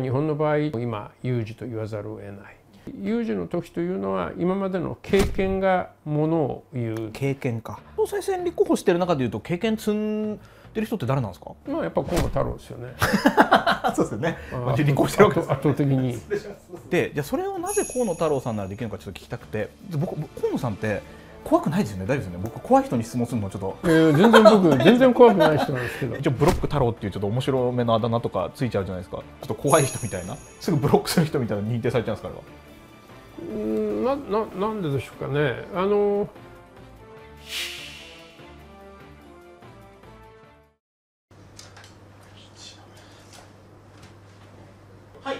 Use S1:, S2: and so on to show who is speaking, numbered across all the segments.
S1: 日本の場合今有事と言わざるを得ない有事の時というのは今までの経験がものを言う経験か総裁選立候補してる中でいうと
S2: 経験積んでる人って誰なんですかまあやっぱ河野太郎ですよね そうですよね、立候補してるわけ圧倒的にでじゃあそれをなぜ河野太郎さんならできるのかちょっと聞きたくて僕河野さんって怖くないですよね大丈夫ですよね僕怖い人に質問するのちょっと、えー、
S1: 全然僕
S2: 全然怖くない人なんですけど一応ブロック太郎っていうちょっと面白めのあだ名とかついちゃうじゃないですかちょっと怖い人みたいなすぐブロックする人みたいな認定されちゃうんですから
S1: うんなななんででしょうかねあの
S2: はい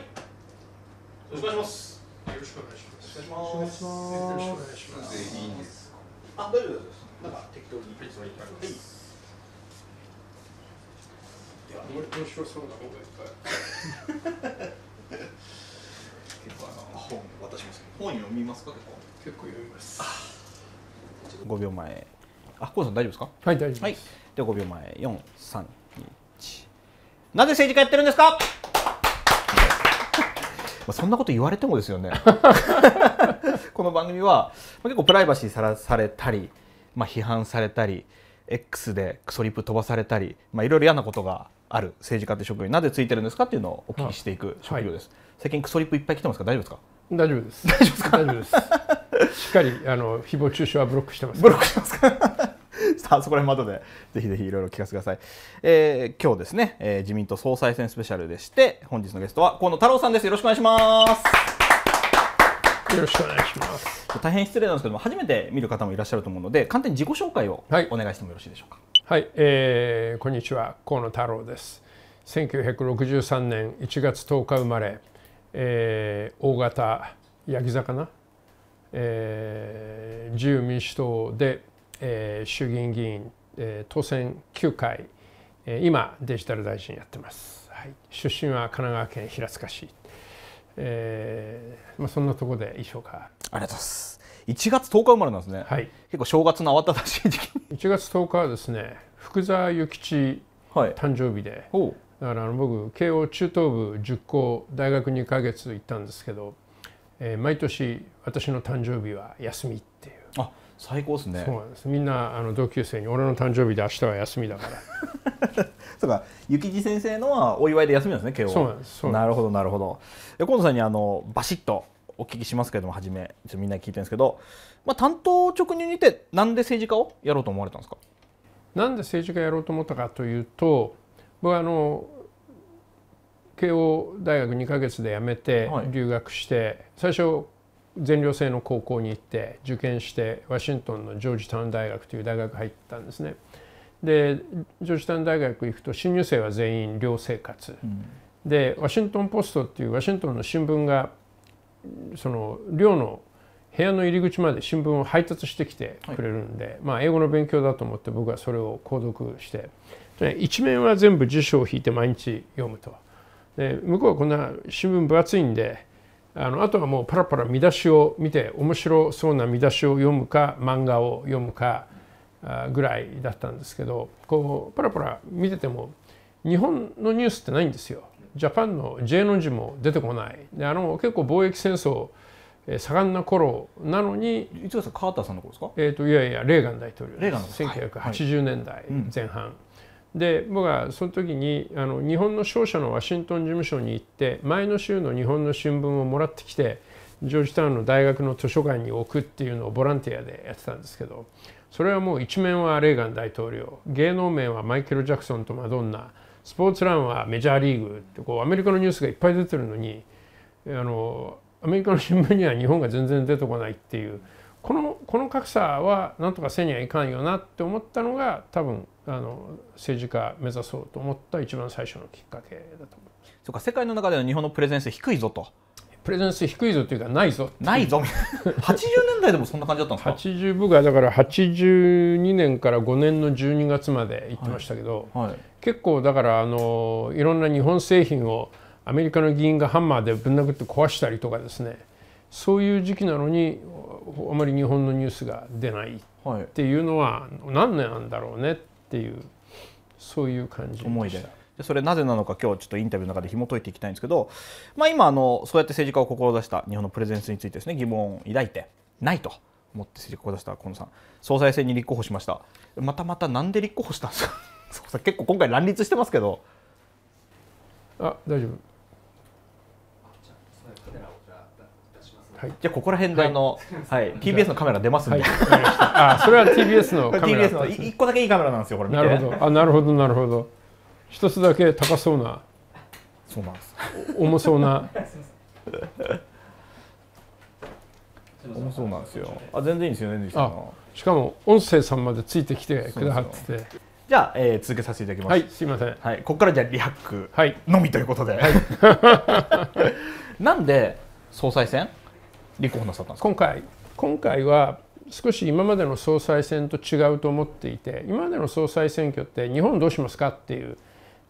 S2: お願いしますよろしくお願いしますよろしくお願いします大丈夫です。なんか適当に。はい、は面白そうながいっぱい。結構あの本渡します。本読みますか結構。結構読みます。五秒前。あ、コウさん大丈夫ですか。はい、大丈夫はい。で、五秒前、四、三、一。なぜ政治家やってるんですか。まあ、そんなこと言われてもですよね この番組は、まあ、結構プライバシーさらされたり、まあ、批判されたり X でクソリップ飛ばされたり、まあ、いろいろ嫌なことがある政治家とい職業になぜついてるんですかっていうのをお聞きしていく職業です、はい、最近クソリップいっぱい来てますか大丈夫ですか大丈夫です大丈夫
S1: ですしっかりあの誹謗中傷はブロックしてますブロックしてますか
S2: さあそこら辺も後でぜひぜひいろいろ聞かせてください、えー、今日ですね、えー、自民党総裁選スペシャルでして本日のゲストは河野太郎さんですよろしくお願いしますよろしくお願いします大変失礼なんですけども初めて見る方もいらっしゃると思うので簡単に自己紹介をお願いしてもよろしいでしょうか
S1: はい、えー、こんにちは河野太郎です1963年1月1日生まれ、えー、大型ヤギ座かな、えー、自由民主党でえー、衆議院議員、えー、当選9回、えー、今デジタル大臣やってます、はい、出身は神奈川県平塚市、えーまあ、そんなところでいいしょうかありがとうございます1月1日生まれなんですね、はい、結構正月の慌ただしい時期1 月1日はですね福沢諭吉誕生日で、はい、だから僕慶応中等部10校大学2か月行ったんですけど、えー、毎年私の誕生日は休みっていうあ最高ですねそうなんですみんなあの同級生に俺の誕生日で明日は休みだか
S2: ら そうか幸地先生のはお祝いで休みなんですね慶応そうなんですなるほどなるほど河野さんにあのバシッとお聞きしますけれども初めちょっとみんな聞いてるんですけど、まあ、担当直入にてなんで政治家をやろうと思われたんですかなんで
S1: 政治家やろうと思ったかというと僕はあの慶応大学2か月で辞めて留学して、はい、最初全寮制の高校に行って受験してワシントンのジョージタウン大学という大学入ったんですね。でジョージタウン大学行くと新入生は全員寮生活、うん、でワシントン・ポストっていうワシントンの新聞がその寮の部屋の入り口まで新聞を配達してきてくれるんで、はい、まあ、英語の勉強だと思って僕はそれを購読して一面は全部辞書を引いて毎日読むとで向こうはこんな新聞分厚いんであのあとはもうパラパラ見出しを見て面白そうな見出しを読むか漫画を読むかぐらいだったんですけどこうパラパラ見てても日本のニュースってないんですよ。ジャパンの J の字も出てこないであの結構貿易戦争盛んな頃なのにいつかカーターさんの頃ですか、えーと、いやいやレーガン大統領レーガン1980年代前半、はいで僕はその時にあの日本の商社のワシントン事務所に行って前の週の日本の新聞をもらってきてジョージタウンの大学の図書館に置くっていうのをボランティアでやってたんですけどそれはもう一面はレーガン大統領芸能面はマイケル・ジャクソンとマドンナスポーツランはメジャーリーグってこうアメリカのニュースがいっぱい出てるのにあのアメリカの新聞には日本が全然出てこないっていうこのこの格差はなんとかせにはいかんよなって思ったのが多分あの政治家目指そうと思った一番最初のきっかけだと思いますそうか世界の中での日本のプレゼンス低いぞとプレゼンス低いぞというかないぞないぞ80年代でもそんな感じだったんですか80僕はだから82年から5年の12月まで行ってましたけど、はいはい、結構だからあのいろんな日本製品をアメリカの議員がハンマーでぶん殴って壊したりとかですねそういう時期なのにあまり日本のニュースが出ないっていうのは何年なんだろうねっっていうそういう感じ思いで
S2: それなぜなのか今日ちょっとインタビューの中で紐解いていきたいんですけど、まあ、今あのそうやって政治家を志した日本のプレゼンスについてですね疑問を抱いてないと思って政治家を志した河野さん総裁選に立候補しましたまたまたなんで立候補したんですか 結構今回乱立してますけどあ大丈夫
S1: じゃあここら辺であの、はい TBS のカメラ出ますんで、あそれは TBS のカメラ TBS の1個だけいいカメラなんですよこれなるほどあなるほどなるほど一つだけ高そうな
S2: そうなんです重そうな
S1: 重そうなんですよあ全然いいんですよねしかも音声さんまでついてきてくださってて
S2: じゃあ、えー、続けさせていただきますはいすみません、はい、ここからじゃあリハックのみということで、はい、
S1: なんで総裁選立候補なさったんです今回今回は少し今までの総裁選と違うと思っていて今までの総裁選挙って日本どうしますかっていう、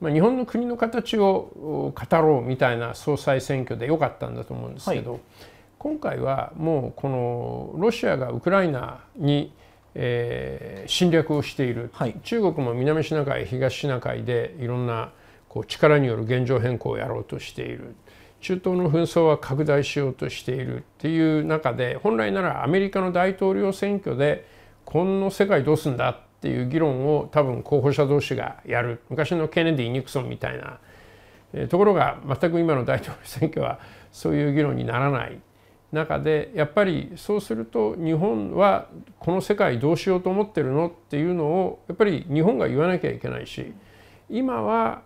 S1: まあ、日本の国の形を語ろうみたいな総裁選挙で良かったんだと思うんですけど、はい、今回はもうこのロシアがウクライナに、えー、侵略をしている、はい、中国も南シナ海東シナ海でいろんなこう力による現状変更をやろうとしている。中東の紛争は拡大しようとしているっていう中で本来ならアメリカの大統領選挙でこの世界どうすんだっていう議論を多分候補者同士がやる昔のケネディ・ニクソンみたいなところが全く今の大統領選挙はそういう議論にならない中でやっぱりそうすると日本はこの世界どうしようと思ってるのっていうのをやっぱり日本が言わなきゃいけないし今は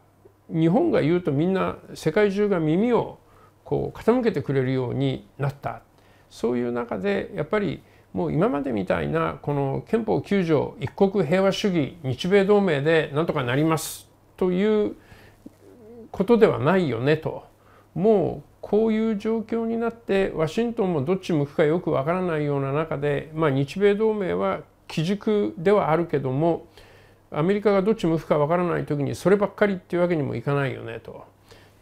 S1: 日本が言うとみんな世界中が耳をこう傾けてくれるようになったそういう中でやっぱりもう今までみたいなこの憲法9条一国平和主義日米同盟でなんとかなりますということではないよねともうこういう状況になってワシントンもどっち向くかよくわからないような中で、まあ、日米同盟は基軸ではあるけどもアメリカがどっち向くかわからない時にそればっかりっていうわけにもいかないよねと。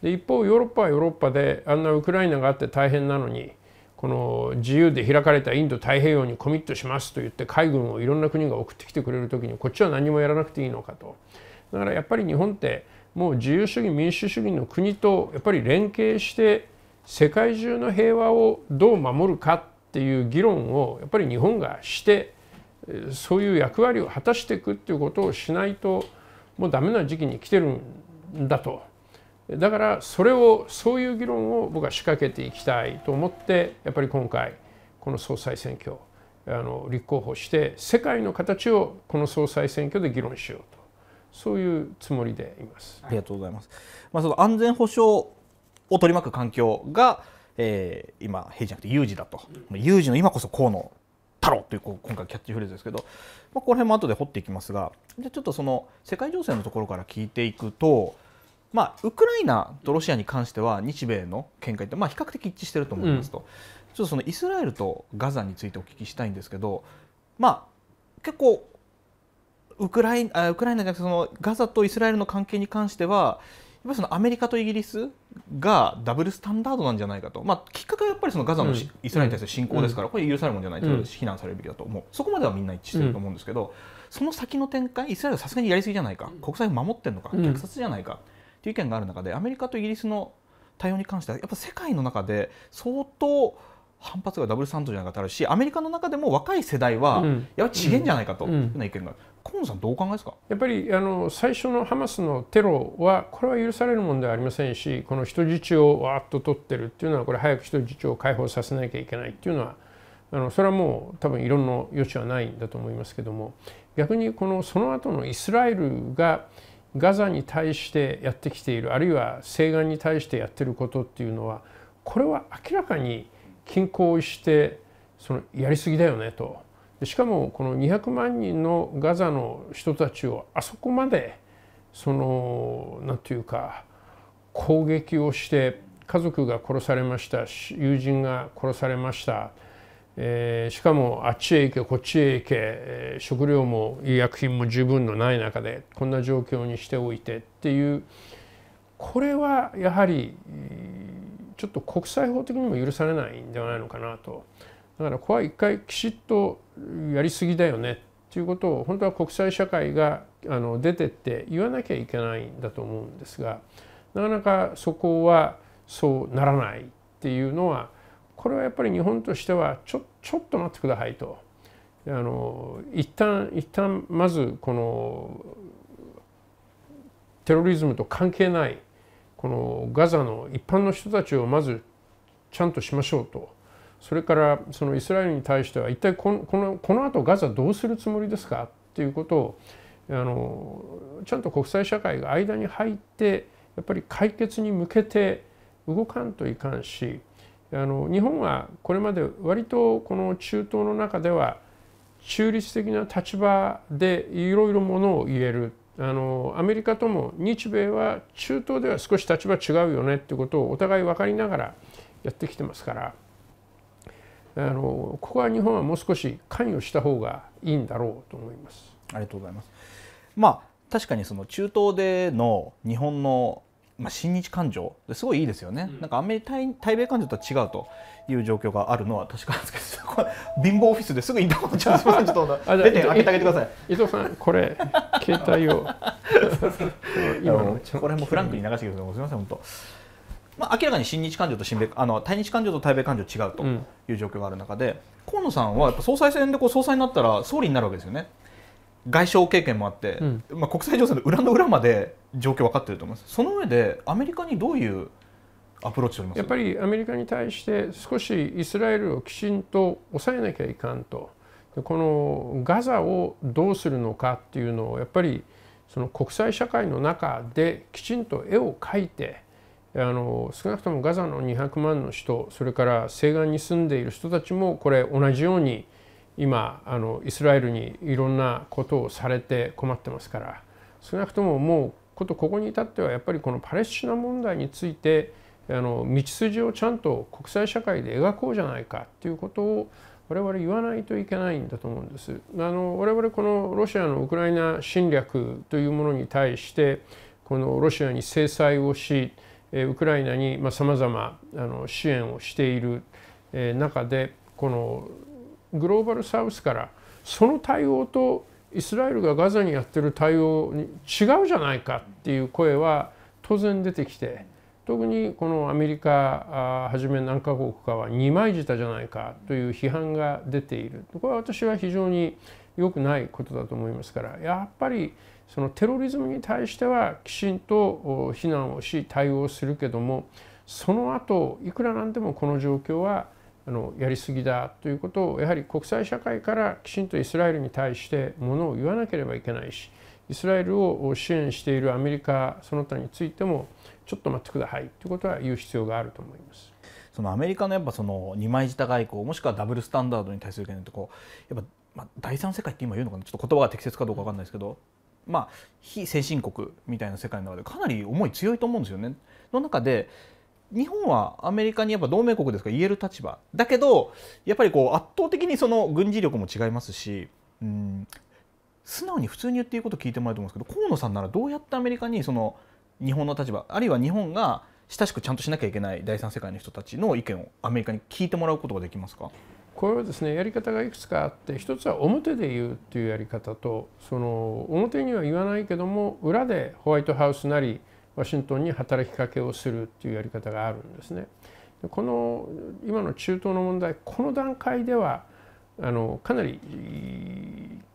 S1: で一方ヨーロッパはヨーロッパであんなウクライナがあって大変なのにこの自由で開かれたインド太平洋にコミットしますと言って海軍をいろんな国が送ってきてくれる時にこっちは何もやらなくていいのかと。だからやっぱり日本ってもう自由主義民主主義の国とやっぱり連携して世界中の平和をどう守るかっていう議論をやっぱり日本がしてそういう役割を果たしていくっていうことをしないともうダメな時期に来てるんだとだからそれをそういう議論を僕は仕掛けていきたいと思ってやっぱり今回この総裁選挙あの立候補して世界の形をこの総裁選挙で議論しようとそういうつもりでいます。ありがとうございます。まあその安全保障
S2: を取り巻く環境が、えー、今平じゃなくて有事だと、有事の今こそ河野太郎というこう今回キャッチフレーズですけど、まあこの辺も後で掘っていきますが、じゃちょっとその世界情勢のところから聞いていくと。まあ、ウクライナとロシアに関しては日米の見解って、まあ、比較的一致してると思いますと、うん、ちょっとそのイスラエルとガザについてお聞きしたいんですけど、まあ、結構ウクライナウクライナじゃなくてそのガザとイスラエルの関係に関してはやっぱそのアメリカとイギリスがダブルスタンダードなんじゃないかと、まあ、きっかけはやっぱりそのガザの、うん、イスラエルに対する侵攻ですから、うん、これ許されるもんじゃないと非難されるべきだと思う、そこまではみんな一致してると思うんですけど、その先の展開イスラエルはさすがにやりすぎじゃないか国際を守ってるのか虐殺じゃないか。ていう意見がある中でアメリカとイギリスの対応に関してはやっぱ世界の中で相当反発がダブルサンドじゃなかったらしアメリカの中でも若い世代は、うん、やっぱり違んじゃないかというような意見があ
S1: る。河野さんどう考えですかやっぱりあの最初のハマスのテロはこれは許されるものではありませんしこの人質をわーっと取ってるっていうのはこれ早く人質を解放させなきゃいけないっていうのはあのそれはもう多分いろんな余地はないんだと思いますけども逆にこのその後のイスラエルが、ガザに対してやってきているあるいは西岸に対してやってることっていうのはこれは明らかに均衡してそのやりすぎだよねとしかもこの200万人のガザの人たちをあそこまでその何て言うか攻撃をして家族が殺されました友人が殺されましたえー、しかもあっちへ行けこっちへ行け、えー、食料も医薬品も十分のない中でこんな状況にしておいてっていうこれはやはりちょっと国際法的にも許されないんではないのかなとだからここは一回きちっとやりすぎだよねっていうことを本当は国際社会があの出てって言わなきゃいけないんだと思うんですがなかなかそこはそうならないっていうのはこれはやっぱり日本としてはちょちょっと待ってくださいとあの一旦一旦まずこのテロリズムと関係ないこのガザの一般の人たちをまずちゃんとしましょうとそれからそのイスラエルに対しては一体このこのこの後ガザどうするつもりですかっていうことをあのちゃんと国際社会が間に入ってやっぱり解決に向けて動かんといかんしあの日本はこれまで割とこの中東の中では中立的な立場でいろいろものを言えるあのアメリカとも日米は中東では少し立場違うよねってことをお互い分かりながらやってきてますからあのここは日本はもう少し関与した方がいいんだろうと思います。ありがとうございます。まあ
S2: 確かにその中東での日本のまあ、親日感情すごいいいですよね、うん、なんかアメリカ対米感情とは違うという状況があるのは確かですけど貧乏オフィスですぐインターホンちょっと出て開けてあげてください伊藤さんこれ携帯を これもフランクに流してくださいすみません本当まあ、明らかに親日感情と親米あの対日感情と対米感情違うという状況がある中で、うん、河野さんはやっぱ総裁選でこう総裁になったら総理になるわけですよね。外相経験もあって、うん、まあ、国
S1: 際情勢の裏の裏まで状況分かってると思いますその上でアメリカにどういうアプローチをやっぱりアメリカに対して少しイスラエルをきちんと抑えなきゃいかんとこのガザをどうするのかっていうのをやっぱりその国際社会の中できちんと絵を描いてあの少なくともガザの200万の人それから西岸に住んでいる人たちもこれ同じように今あのイスラエルにいろんなことをされて困ってますから少なくとももうことここに至ってはやっぱりこのパレスチナ問題についてあの道筋をちゃんと国際社会で描こうじゃないかっていうことを我々言わないといけないんだと思うんです。あの我々このロシアのウクライナ侵略というものに対してこのロシアに制裁をしウクライナにさまざま支援をしている中でこのグローバルサウスからその対応とイスラエルがガザにやってる対応に違うじゃないかっていう声は当然出てきて特にこのアメリカはじめ何カ国かは二枚舌じゃないかという批判が出ているこれは私は非常に良くないことだと思いますからやっぱりそのテロリズムに対してはきちんと非難をし対応するけどもその後いくらなんでもこの状況はあのやりすぎだということをやはり国際社会からきちんとイスラエルに対してものを言わなければいけないしイスラエルを支援しているアメリカその他についてもちょっと待ってくださいということは言う必要があると思います。そのアメリカのやっぱその二枚舌外交もしくはダブルスタンダードに対する懸念
S2: っこうやっぱまあ第三世界って今言うのかなちょっと言葉が適切かどうかわかんないですけどまあ、非先進国みたいな世界の中でかなり思い強いと思うんですよね。の中で日本はアメリカにやっぱ同盟国ですから言える立場だけどやっぱりこう圧倒的にその軍事力も違いますし、うん、素直に普通に言っていいこと聞いてもらうと思うんですけど河野さんならどうやってアメリカにその日本の立場あるいは日本が親しくちゃんとしなきゃいけ
S1: ない第三世界の人たちの意見をアメリカに聞いてもらうことができますかこれはですねやり方がいくつかあって一つは表で言うっていうやり方とその表には言わないけども裏でホワイトハウスなりワシントンに働きかけをするっていうやり方があるんですね。この今の中東の問題この段階ではあのかなり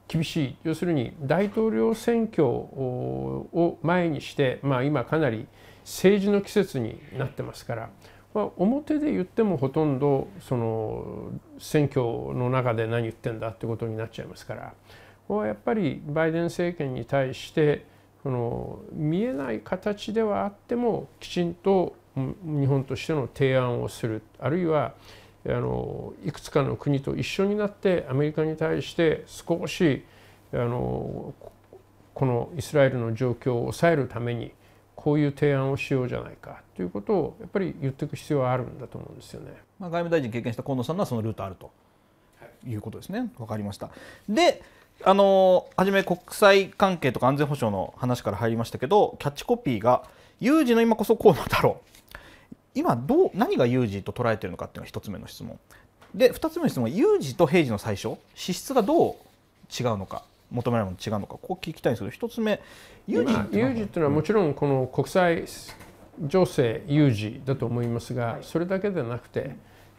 S1: 厳しい要するに大統領選挙を前にして、まあ、今かなり政治の季節になってますから、まあ、表で言ってもほとんどその選挙の中で何言ってんだってことになっちゃいますからこれはやっぱりバイデン政権に対してその見えない形ではあってもきちんと日本としての提案をするあるいはあのいくつかの国と一緒になってアメリカに対して少しあのこのイスラエルの状況を抑えるためにこういう提案をしようじゃないかということをやっぱり言っていく必要はあるんだと思うんですよね。
S2: まあ、外務大臣経験した河野さんのはそのルートあるということですね。わかりました。であの初め国際関係とか安全保障の話から入りましたけどキャッチコピーが「有事の今こそ河だろう今どう何が有事と捉えてるのかっていうのが1つ目の質問で2つ目の質問有事と平時の最初資質がどう違うのか求められるもの違うのかここ聞きたいんですけど1つ目有事っていうのはも
S1: ちろんこの国際情勢有事だと思いますがそれだけでなくてや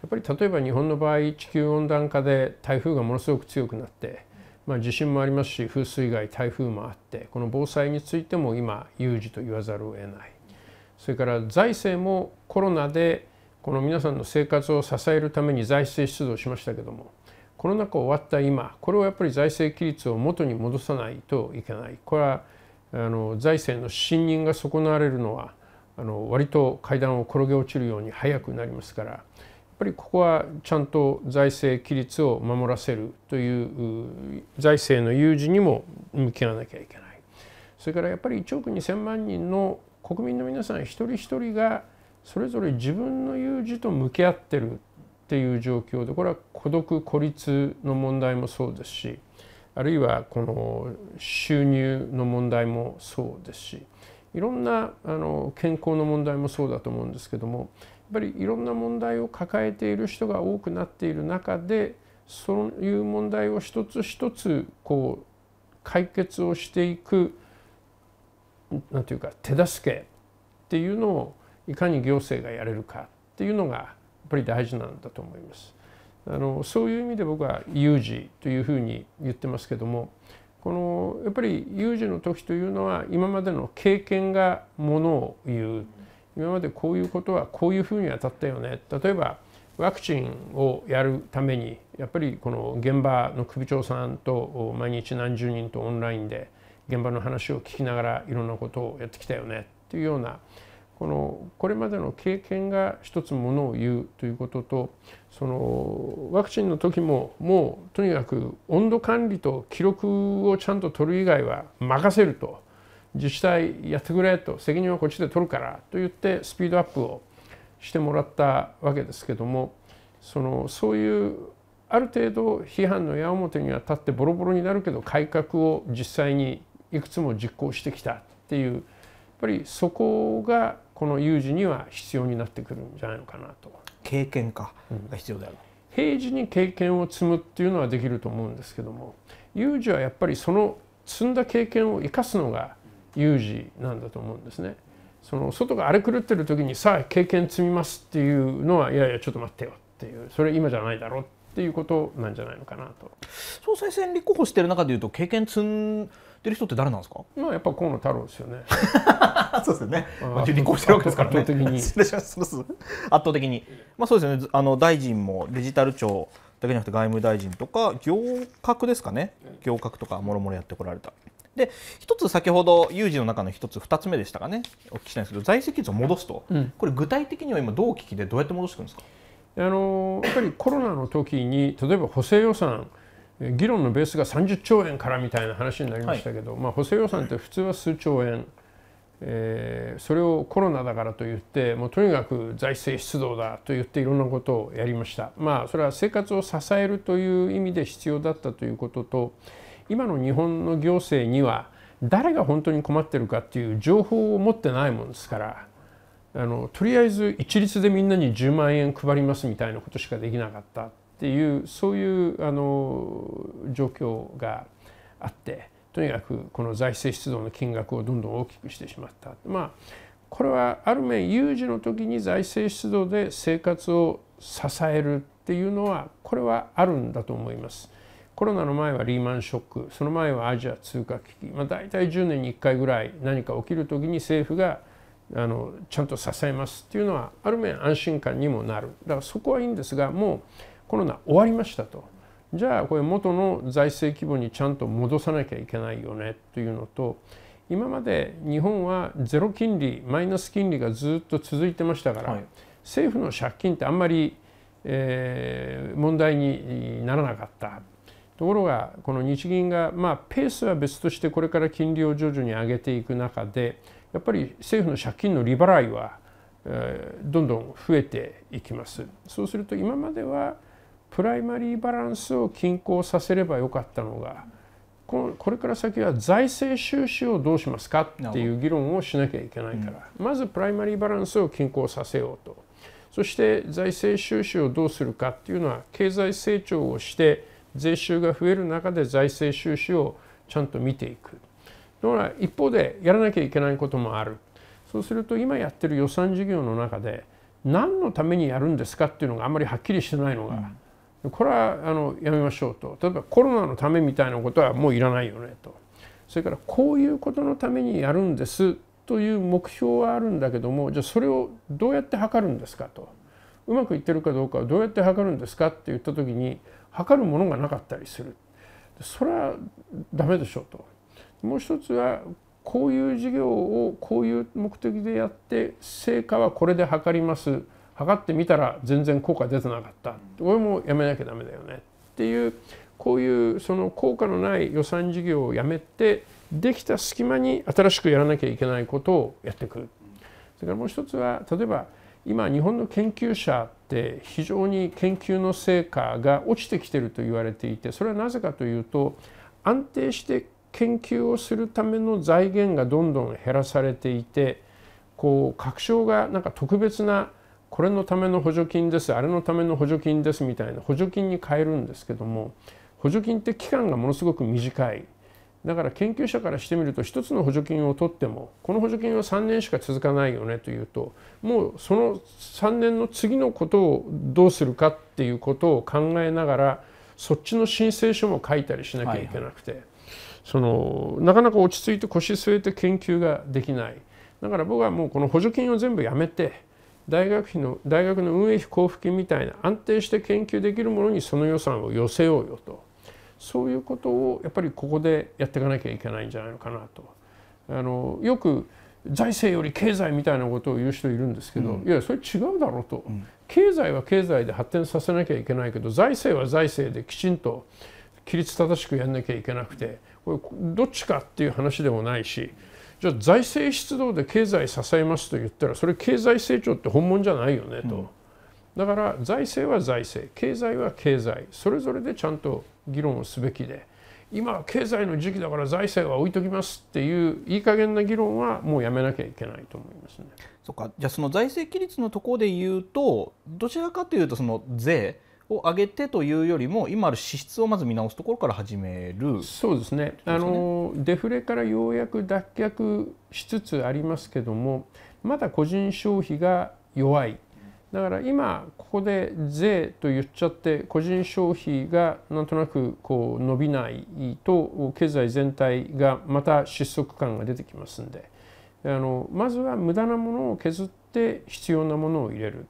S1: っぱり例えば日本の場合地球温暖化で台風がものすごく強くなってまあ、地震もありますし風水害台風もあってこの防災についても今有事と言わざるを得ないそれから財政もコロナでこの皆さんの生活を支えるために財政出動しましたけどもコロナ禍終わった今これをやっぱり財政規律を元に戻さないといけないこれはあの財政の信任が損なわれるのはあの割と階段を転げ落ちるように早くなりますからぱりここはちゃんと財政規律を守らせるという財政の有事にも向き合わなきゃいけないそれからやっぱり1億2,000万人の国民の皆さん一人一人がそれぞれ自分の有事と向き合ってるっていう状況でこれは孤独孤立の問題もそうですしあるいはこの収入の問題もそうですしいろんなあの健康の問題もそうだと思うんですけどもっぱりいろんな問題を抱えている人が多くなっている中でそういう問題を一つ一つこう解決をしていく何て言うか手助けっていうのをいかに行政がやれるかっていうのがやっぱり大事なんだと思います。あのそういう意味で僕は有事というふうに言ってますけどもこのやっぱり有事の時というのは今までの経験がものを言う今までこういうことはこういうふうに当たったよね例えばワクチンをやるためにやっぱりこの現場の首長さんと毎日何十人とオンラインで現場の話を聞きながらいろんなことをやってきたよねっていうようなこのこれまでの経験が一つものを言うということとそのワクチンの時ももうとにかく温度管理と記録をちゃんと取る以外は任せると。自治体やってくれと責任はこっちで取るからと言ってスピードアップをしてもらったわけですけどもそのそういうある程度批判の矢面には立ってボロボロになるけど改革を実際にいくつも実行してきたっていうやっぱりそこがこの有事には必要になってくるんじゃないのかなと。経験かが必要である、うん、平時に経験を積むっていうのはできると思うんですけども有事はやっぱりその積んだ経験を生かすのが有事なんだと思うんですね。その外が荒れ狂ってる時にさあ経験積みますっていうのはいやいやちょっと待ってよっていうそれ今じゃないだろうっていうことなんじゃないのかなと。総裁選立候補してる中でいうと経験積んでる人って誰なんですか？まあやっぱ河野太郎ですよね。そうですね。まあ、立候補してるわけですからね。圧倒的に。ま 圧
S2: 倒的に。まあそうですね。あの大臣もデジタル庁だけじゃなくて外務大臣とか行革ですかね。行革とか諸々やってこられた。で一つ先ほど有事の中の一つ2つ目でしたかねお聞きしたいんですけど在籍率を戻すと、うん、これ具体的には今どう
S1: 聞きでどうやって戻していくんですかあのやっぱりコロナの時に例えば補正予算議論のベースが30兆円からみたいな話になりましたけど、はい、まあ、補正予算って普通は数兆円、えー、それをコロナだからといってもうとにかく財政出動だと言っていろんなことをやりました、まあ、それは生活を支えるという意味で必要だったということと今の日本の行政には誰が本当に困ってるかっていう情報を持ってないもんですからあのとりあえず一律でみんなに10万円配りますみたいなことしかできなかったっていうそういうあの状況があってとにかくこの財政出動の金額をどんどん大きくしてしまった。まあこれはある面有事の時に財政出動で生活を支えるっていうのはこれはあるんだと思います。コロナの前はリーマンショックその前はアジア通貨危機、まあ、大体10年に1回ぐらい何か起きる時に政府があのちゃんと支えますっていうのはある面安心感にもなるだからそこはいいんですがもうコロナ終わりましたとじゃあこれ元の財政規模にちゃんと戻さなきゃいけないよねというのと今まで日本はゼロ金利マイナス金利がずっと続いてましたから、はい、政府の借金ってあんまり、えー、問題にならなかったところがこの日銀がまあペースは別としてこれから金利を徐々に上げていく中でやっぱり政府の借金の利払いはどんどん増えていきます。そうすると今まではプライマリーバランスを均衡させればよかったのがこれから先は財政収支をどうしますかっていう議論をしなきゃいけないから、まずプライマリーバランスを均衡させようとそして財政収支をどうするかっていうのは経済成長をして税収が増える中で財政収支をちゃんと見ていくだから一方でやらなきゃいけないこともあるそうすると今やってる予算事業の中で何のためにやるんですかっていうのがあんまりはっきりしてないのが、うん、これはあのやめましょうと例えばコロナのためみたいなことはもういらないよねとそれからこういうことのためにやるんですという目標はあるんだけどもじゃあそれをどうやって測るんですかとうまくいってるかどうかはどうやって測るんですかって言った時に測るものがなかったりするそれはダメでしょうと。もう一つはこういう事業をこういう目的でやって成果はこれで測ります測ってみたら全然効果出てなかったこれもやめなきゃダメだよねっていうこういうその効果のない予算事業をやめてできた隙間に新しくやらなきゃいけないことをやってくる。それからもう一つは例えば今日本の研究者って非常に研究の成果が落ちてきてると言われていてそれはなぜかというと安定して研究をするための財源がどんどん減らされていてこう確証がなんか特別なこれのための補助金ですあれのための補助金ですみたいな補助金に変えるんですけども補助金って期間がものすごく短いだから研究者からしてみると1つの補助金を取ってもこの補助金は3年しか続かないよねというともうその3年の次のことをどうするかっていうことを考えながらそっちの申請書も書いたりしなきゃいけなくて、はいはい、そのなかなか落ち着いて腰据えて研究ができないだから僕はもうこの補助金を全部やめて大学費の大学の運営費交付金みたいな安定して研究できるものにその予算を寄せようよと。そういうことをやっぱりここでやっていかなきゃいけないんじゃないのかなと。あのよく財政より経済みたいなことを言う人いるんですけど、うん、いやそれ違うだろうと、うん、経済は経済で発展させなきゃいけないけど財政は財政できちんと規律正しくやんなきゃいけなくてこれどっちかっていう話でもないしじゃあ財政出動で経済支えますと言ったらそれ経済成長って本物じゃないよねと。うんだから財政は財政経済は経済それぞれでちゃんと議論をすべきで今経済の時期だから財政は置いときますっていういい加減な議論はもうやめなきゃいけないと思いますね。そかじゃあその財政規律のところで言う
S2: とどちらかというとその税を上げてというよりも今ある支出をまず見
S1: 直すところから始めるそうですね、ね、あのデフレからようやく脱却しつつありますけどもまだ個人消費が弱いだから今ここで税と言っちゃって個人消費がなんとなくこう伸びないと経済全体がまた失速感が出てきますんであのまずは無駄なものを削って必要なものを入れる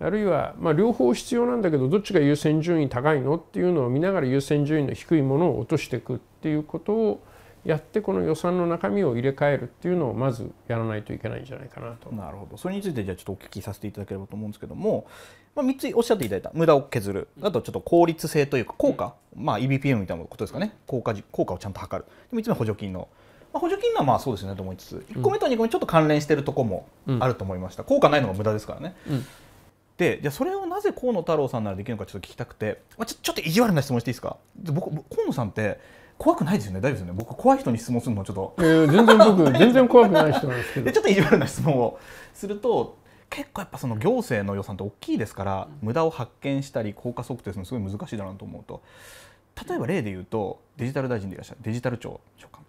S1: あるいはまあ両方必要なんだけどどっちが優先順位高いのっていうのを見ながら優先順位の低いものを落としていくっていうことをやってこの予算の中身を入れ替えるっていうのをまずやらないといけないんじゃないかなと。なるほどそれについてじゃあちょっとお聞きさせていただければと思うんですけ
S2: ども、まあ、3つおっしゃっていただいた無駄を削るあとちょっと効率性というか効果、うん、まあ、EBPM みたいなことですかね効果効果をちゃんと測るで3つ目補助金の。まあ、補助金はまあそうですねと思いつつ1個目と2個目ちょっと関連してるとこもあると思いました、うん、効果ないのが無駄ですからね。うんでじゃあそれをなぜ河野太郎さんならできるのかちょっと聞きたくて、まあ、ちょちょっと意地悪な質問していいですか僕河野さんって怖くないですよね、大丈夫ですよね、僕、怖い人に質問するのちょっと、えー、全然僕、全然怖くない人なんですけど。ちょっと意地悪な質問をすると、結構やっぱその行政の予算って大きいですから、無駄を発見したり、効果測定するのすごい難しいだろなと思うと、例えば例で言うと、デジタル大臣でいらっしゃる、デジタル庁長官、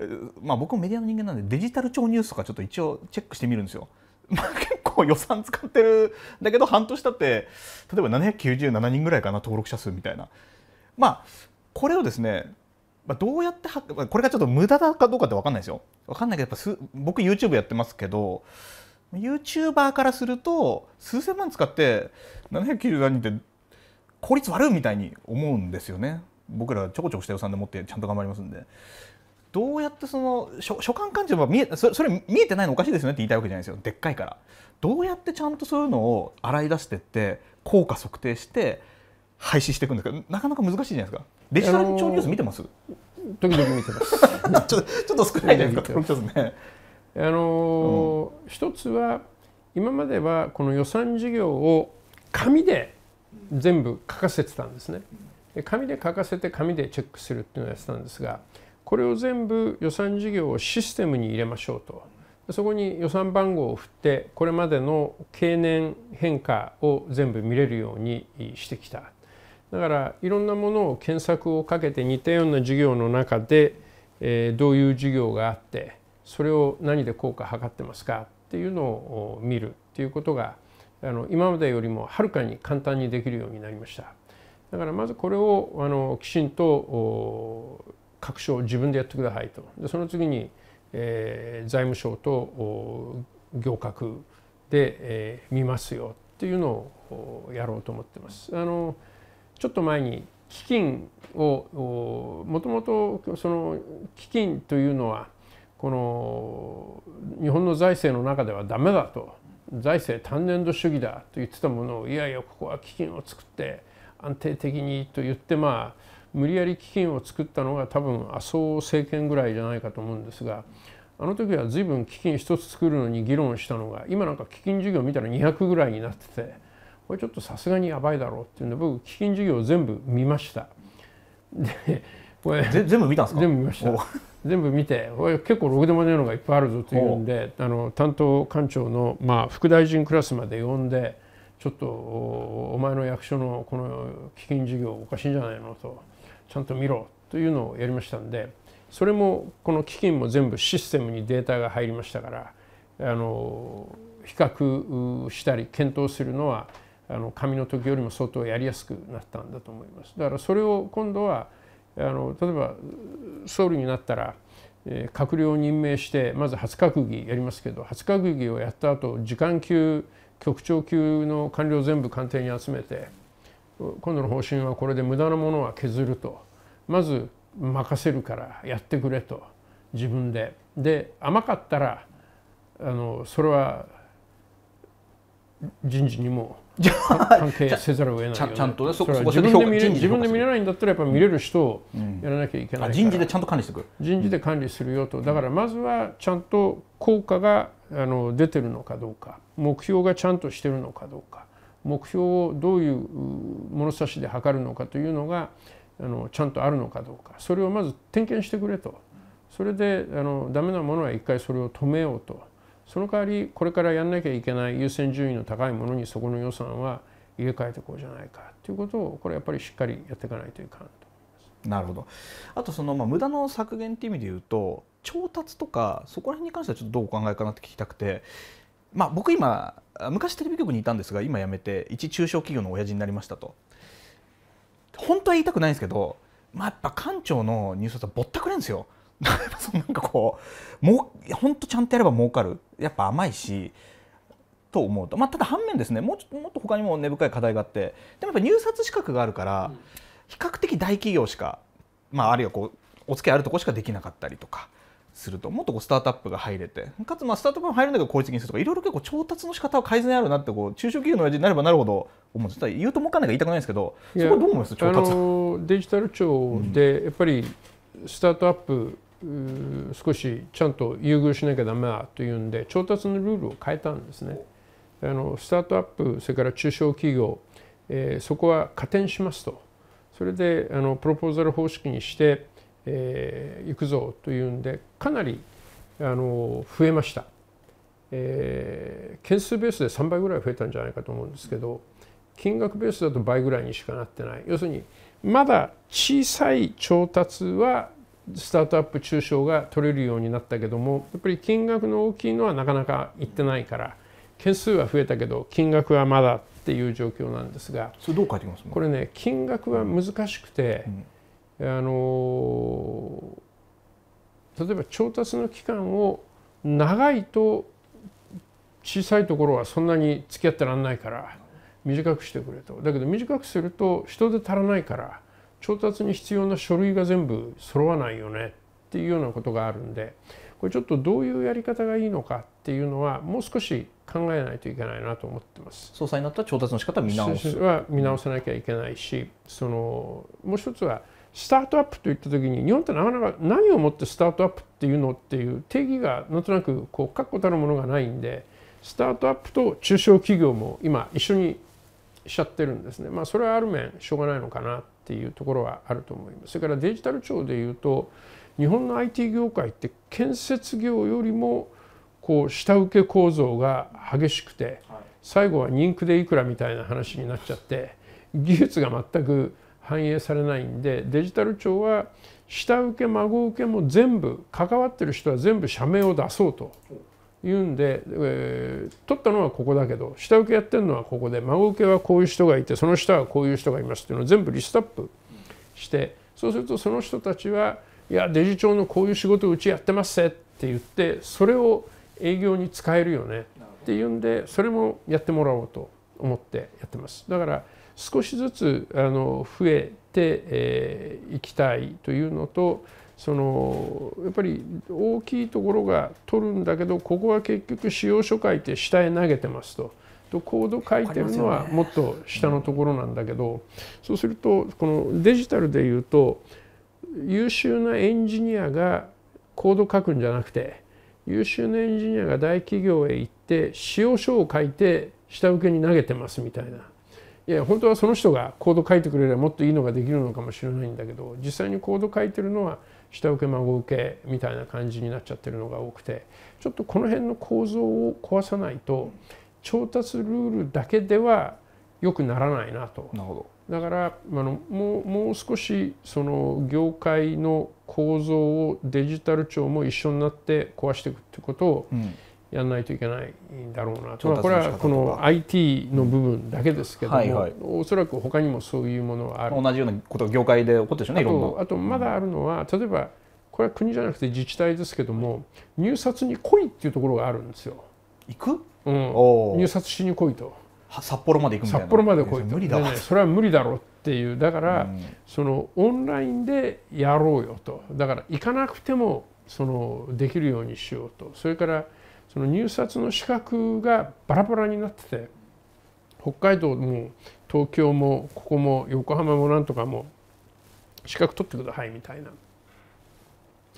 S2: えー、まあ、僕もメディアの人間なんで、デジタル庁ニュースとか、ちょっと一応チェックしてみるんですよ。まあ、結構予算使ってるだけど半年経って例えば797人ぐらいかな登録者数みたいなまあこれをですねまあ、どうやってはこれがちょっと無駄だかどうかって分かんないですよ分かんないけどやっぱす僕 YouTube やってますけど YouTuber からすると数千万使って797人って効率悪いみたいに思うんですよね僕らちょこちょこした予算でもってちゃんと頑張りますんでどうやってその所管感情は見えそれ見えてないのおかしいですよねって言いたいわけじゃないですよでっかいからどうやってちゃんとそういうのを洗い出してって効果測定して廃止していくんですけどなかなか難しいじゃないですか
S1: デジタル庁ニュース見てます時々見てます ちょっと少ないじゃないですかすねあのーうん、一つは今まではこの予算事業を紙で全部書かせてたんですね紙で書かせて紙でチェックするっていうのをやってたんですがこれを全部予算事業をシステムに入れましょうとそこに予算番号を振ってこれまでの経年変化を全部見れるようにしてきただからいろんなものを検索をかけて似たような授業の中で、えー、どういう授業があってそれを何で効果測ってますかっていうのを見るっていうことがあの今までよりもはるかに簡単にできるようになりました。だからまずこれをあのきちんと確証自分でやってくださいとでその次に、えー、財務省と行革で、えー、見ますよっていうのをやろうと思ってます。あのちょっと前に基金をもともとその基金というのはこの日本の財政の中ではダメだと財政単年度主義だと言ってたものをいやいやここは基金を作って安定的にと言ってまあ無理やり基金を作ったのが多分麻生政権ぐらいじゃないかと思うんですがあの時は随分基金一つ作るのに議論したのが今なんか基金事業見たら200ぐらいになってて。これちょっとさすがにやばいだろうっていうので僕基金事業を全部見ましたでこれ全部見たんですか全部見ました全部見てこれ結構ろくでもねえのがいっぱいあるぞっていうんであの担当官庁の、まあ、副大臣クラスまで呼んでちょっとお前の役所のこの基金事業おかしいんじゃないのとちゃんと見ろというのをやりましたんでそれもこの基金も全部システムにデータが入りましたからあの比較したり検討するのはあの紙の時よりも相当やりやすくなったんだと思います。だからそれを今度はあの例えば総理になったら、えー、閣僚を任命してまず初閣議やりますけど初閣議をやった後時間級局長級の官僚全部官邸に集めて今度の方針はこれで無駄なものは削るとまず任せるからやってくれと自分でで甘かったらあのそれは人事にもじゃ関係せざるを得ない、ね、ちゃちゃんとねそそこ自分で見れ自分で見れないんだったらやっぱ見れる人をやらなきゃいけない、うん、人事でちゃんと管理してく人事で管理するよと、だからまずはちゃんと効果があの出てるのかどうか目標がちゃんとしてるのかどうか目標をどういう物差しで測るのかというのがあのちゃんとあるのかどうかそれをまず点検してくれとそれであのダメなものは一回それを止めようとその代わりこれからやんなきゃいけない優先順位の高いものにそこの予算は入れ替えてこうじゃないかということをこれやっぱりしっかりやっていかないといかんとなるほどあとその、まあ、無駄の削減っていう意味で言うと調達とかそこら
S2: 辺に関してはちょっとどうお考えかなって聞きたくて、まあ、僕今昔テレビ局にいたんですが今辞めて一中小企業の親父になりましたと本当は言いたくないんですけど、まあ、やっぱ館長のニュースはぼったくれんですよ。なんかこうもう本当ちゃんとやれば儲かるやっぱ甘いしと思うと、まあ、ただ反面ですねもうもっと他にも根深い課題があってでもやっぱ入札資格があるから比較的大企業しか、まあ、あるいはこうお付き合いあるとこしかできなかったりとか。するともっとこうスタートアップが入れてかつまあスタートアップが入るんだけど効率的にするとかいろいろ結構調達の仕方は改善あるなってこう中小企業の親父になればなるほど思うんです言うともかねが言いたくないんですけどそこどう思います調達、あ
S1: のデジタル庁でやっぱりスタートアップ少しちゃんと優遇しなきゃだめだというんで調達のルールを変えたんですね。あのスタートアップそれから中小企業、えー、そこは加点しますとそれであのプロポーザル方式にして、えー、行くぞというんでかなりあの増えました、えー、件数ベースで3倍ぐらい増えたんじゃないかと思うんですけど金額ベースだと倍ぐらいにしかなってない要するにまだ小さい調達はスタートアップ中小が取れるようになったけどもやっぱり金額の大きいのはなかなかいってないから件数は増えたけど金額はまだっていう状況なんですがそれどう書いてますこれね金額は難しくて、うんうん、あの例えば調達の期間を長いと小さいところはそんなに付き合ってらんないから短くしてくれとだけど短くすると人手足らないから。調達に必要な書類が全部揃わないよねっていうようなことがあるんでこれちょっとどういうやり方がいいのかっていうのはもう少し考えないといけないなと思ってます。総裁になったら調達の仕方は見直すは見直さなきゃいけないし、そのもう一つはスタートアップといった時に日本ってなかなか何をもってスタートアップっていうのっていう定義がなんとなくこう確固たるものがないんでスタートアップと中小企業も今一緒にしちゃってるんですね。まあそれはある面しょうがないのかなっていうところはあると思います。それからデジタル庁でいうと日本の IT 業界って建設業よりもこう下請け構造が激しくて最後は人気でいくらみたいな話になっちゃって技術が全く反映されないんでデジタル庁は下請け孫請けも全部関わってる人は全部社名を出そうと。言うんで、えー、取ったのはここだけど下請けやってるのはここで孫請けはこういう人がいてその下はこういう人がいますっていうのを全部リストアップしてそうするとその人たちはいやデジ庁のこういう仕事うちやってますせって言ってそれを営業に使えるよねっていうんでそれもやってもらおうと思ってやってます。だから少しずつあの増えてえー、きたいというのとそのやっぱり大きいところが取るんだけどここは結局使用書書いて下へ投げてますと。とコード書いてるのはもっと下のところなんだけど、そうするとこのデジタルでいうと優秀なエンジニアがコード書くんじゃなくて優秀なエンジニアが大企業へ行って使用書を書いて下請けに投げてますみたいな。いや本当はその人がコード書いてくれればもっといいのができるのかもしれないんだけど実際にコード書いてるのは下請け孫請けみたいな感じになっちゃってるのが多くてちょっとこの辺の構造を壊さないと調達ルールだけでは良くならないなと。なるほどだからあのもうもう少しその業界の構造をデジタル庁も一緒になって壊していくってことを、うんやらないといけないんだろうなと、まあ、これはこの IT の部分だけですけども、はいはい、おそらく他にもそういうものはある同じようなことが業界で起こってしまうねあとあとまだあるのは例えばこれは国じゃなくて自治体ですけども入札に来いっていうところがあるんですよ。行く、うん、入札しに来いと。札幌まで行くみたいな札幌まで来い無理だ、ね、それは無理だろうっていうだから、うん、そのオンラインでやろうよとだから行かなくてもそのできるようにしようとそれからその入札の資格がバラバラになってて北海道も東京もここも横浜もなんとかも資格取ってくださいみたいな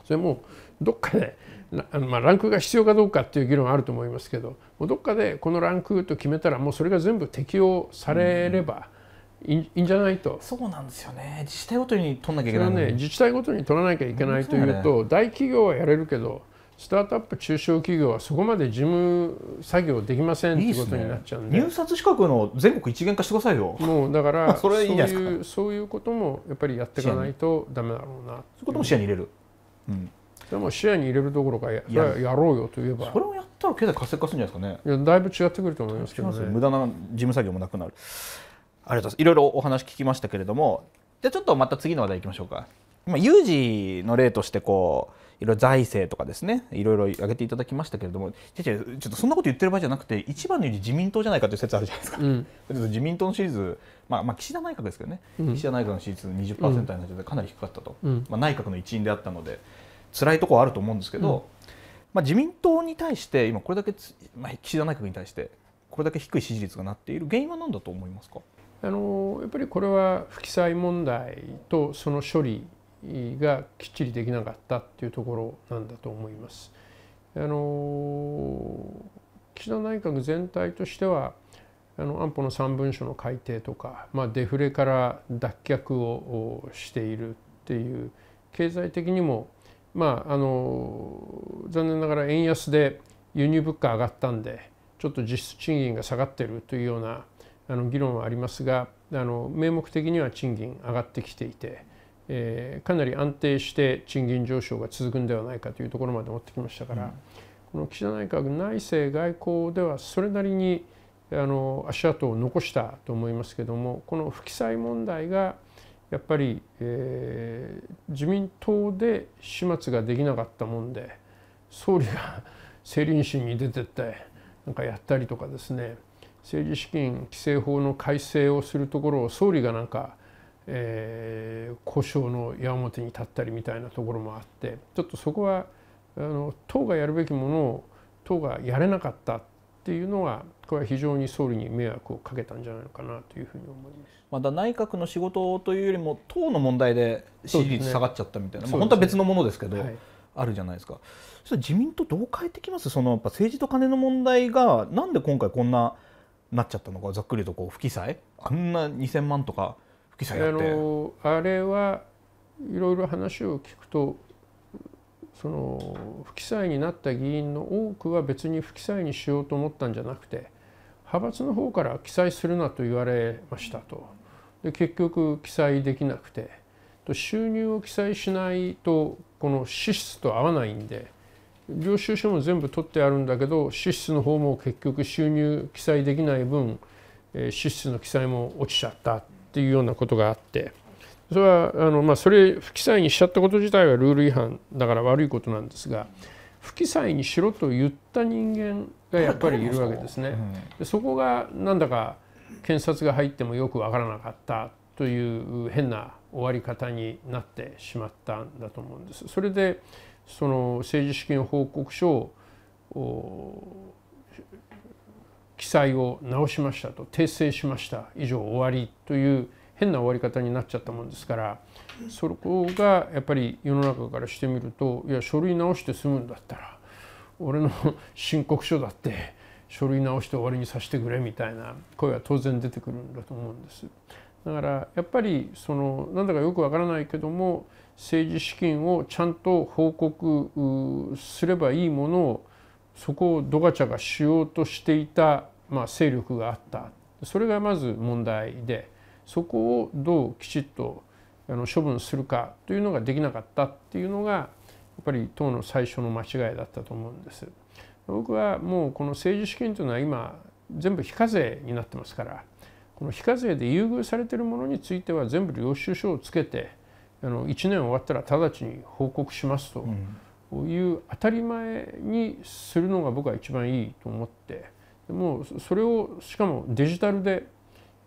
S1: それもどっかであのまあランクが必要かどうかっていう議論あると思いますけどもうどっかでこのランクと決めたらもうそれが全部適用されればいいんじゃないと、うん、そうなんですよね自治体ごとに取らなきゃいけない、ね、自治体ごとに取らなきゃいけないというと、大企業はやれるけどスタートアップ中小企業はそこまで事務作業できませんいうことになっちゃうんで、ね、入札資格の全国一元化してくださいよもうだから それそういうこともやっぱりやっていかないとだめだろうなそういうことも視野に入れる、うん、でも視野に入れるどころかやややろうよといえばそれをやったら経済活性化するんじゃないですかねいやだいぶ違ってくると思います
S2: けど、ね、無駄な事務作業もなくなるありがとうございますいろいろお話聞きましたけれどもじゃあちょっとまた次の話題いきましょうか有事の例としてこういろ財政とかですねいろいろ挙げていただきましたけれどもちょっとそんなこと言ってる場合じゃなくて一番の理由自民党じゃないかという説あるじゃないですか、うん、自民党の支持率、まあ、まあ岸田内閣ですけどね、うん、岸田内閣の支持率20%台のってかなり低かったと、うん、まあ、内閣の一員であったので辛いところはあると思うんですけど、まあ、自民党に対して今これだけ、まあ、岸田内閣に対してこれだけ低い支持率がなっている原因は
S1: 何だと思いますかあのやっぱりこれは不記載問題とその処理がきっちりできなかったっていうところなんだと思います。あの岸田内閣全体としてはあの安保の3文書の改定とか、まあ、デフレから脱却をしているっていう経済的にも、まあ、あの残念ながら円安で輸入物価上がったんでちょっと実質賃金が下がってるというようなあの議論はありますがあの名目的には賃金上がってきていて。えー、かなり安定して賃金上昇が続くんではないかというところまで持ってきましたから、うん、この岸田内閣内政外交ではそれなりにあの足跡を残したと思いますけどもこの不記載問題がやっぱり、えー、自民党で始末ができなかったもんで総理が 政倫審に出てってなんかやったりとかですね政治資金規正法の改正をするところを総理がなんかえー、故障の矢面に立ったりみたいなところもあってちょっとそこはあの党がやるべきものを党がやれなかったっていうのはこれは非常に総理に迷惑をかけたんじゃないのかなというふうに思いますまだ内閣の仕事というよりも党の問題で支持率下がっちゃった
S2: みたいな、ねまあ、本当は別のものですけど。はいあるじゃないですか。そ自民党どう変えてきますそのやっぱ政治と金の問題がなんで今回こんななっちゃったのかざっくりとこう不記載あんな2000万とか
S1: あのあれはいろいろ話を聞くとその不記載になった議員の多くは別に不記載にしようと思ったんじゃなくて派閥の方から記載するなと言われましたとで結局記載できなくて収入を記載しないとこの支出と合わないんで領収書も全部取ってあるんだけど支出の方も結局収入記載できない分支出の記載も落ちちゃったっていうようなことがあってそれはあの、まあ、それ不記載にしちゃったこと自体はルール違反だから悪いことなんですが不記載にしろと言った人間がやっぱりいるわけですね。でそこがなんだか検察が入ってもよくわからなかったという変な終わり方になってしまったんだと思うんです。それでその政治資金報告書を記載を直しましたと訂正しました以上終わりという変な終わり方になっちゃったもんですからそこがやっぱり世の中からしてみるといや書類直して済むんだったら俺の申告書だって書類直して終わりにさせてくれみたいな声は当然出てくるんだと思うんです。だからやっぱりそのなんだかよくわからないけども政治資金をちゃんと報告すればいいものをそこをドガちゃがしようとしていたまあ、勢力があったそれがまず問題でそこをどうきちっとあの処分するかというのができなかったっていうのがやっぱり党の最初の間違いだったと思うんです。僕はもうこの政治資金というのは今全部非課税になってますからこの非課税で優遇されているものについては全部領収書をつけてあの1年終わったら直ちに報告しますという当たり前にするのが僕は一番いいと思ってもうそれをしかもデジタルで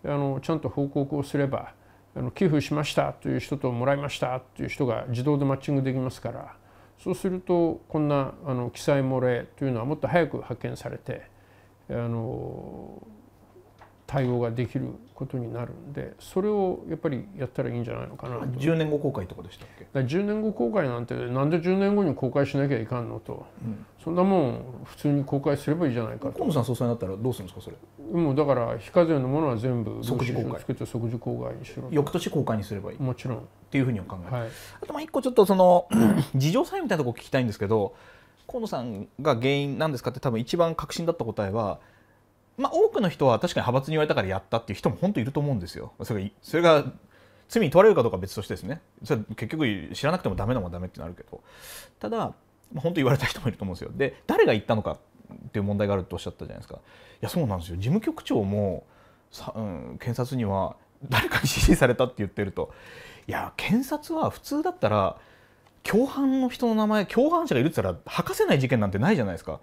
S1: あのちゃんと報告をすればあの寄付しましたという人ともらいましたという人が自動でマッチングできますからそうするとこんなあの記載漏れというのはもっと早く発見されてあの対応ができることになるんでそれをやっぱりやったらいいんじゃないのかなと10年後公開とかでしたっけ10年後公開なんてなんで10年後に公開しなきゃいかんのと、うん、そんなもん普通に公開すればいいじゃないかと河野さん総裁になったらどうするんですかそれもうだから非課税のものは全部即時公開作って即時公開にしろ翌年
S2: 公開にすればいいもちろんっていうふうに考えて、はい、あとまあ一個ちょっとその 事情債みたいなとこ聞きたいんですけど河野さんが原因なんですかって多分一番確信だった答えは「まあ、多くの人は確かに派閥に言われたからやったっていう人も本当いると思うんですよ。それがそれが罪に問われるかどうか別としてですねそれ結局知らなくてもダメなもんダメってなるけどただ、まあ、本当言われた人もいると思うんですよ。で誰が言ったのかっていう問題があるとおっしゃったじゃないですか。いやそうなんですよ事務局長もさ、うん、検察には誰かに指示されたって言ってるといや検察は普通だったら共犯の人の名前共犯者がいるって言ったら吐かせない事件なんてないじゃないですか。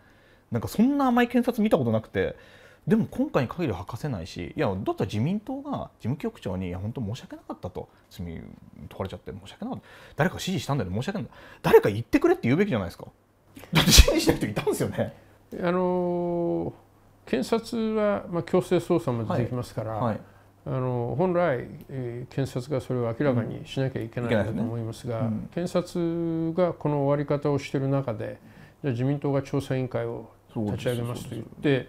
S2: なんかそんな甘い検察見たことなくてでも今回に限りは吐かせないしいやだったら自民党が事務局長にいや本当申し訳なかったと罪問われちゃって申し訳なかった
S1: 誰か指示したんだよ申し訳ない誰か言ってくれって言うべきじゃないですかだって指示しな人いたんですよね。あのー、検察は、まあ、強制捜査ま出てきますから、はいはい、あの本来、えー、検察がそれを明らかにしなきゃいけない、んだと思いますが、ねうん、検察がこの終わり方をしている中でじゃ自民党が調査委員会を立ち上げますと言って、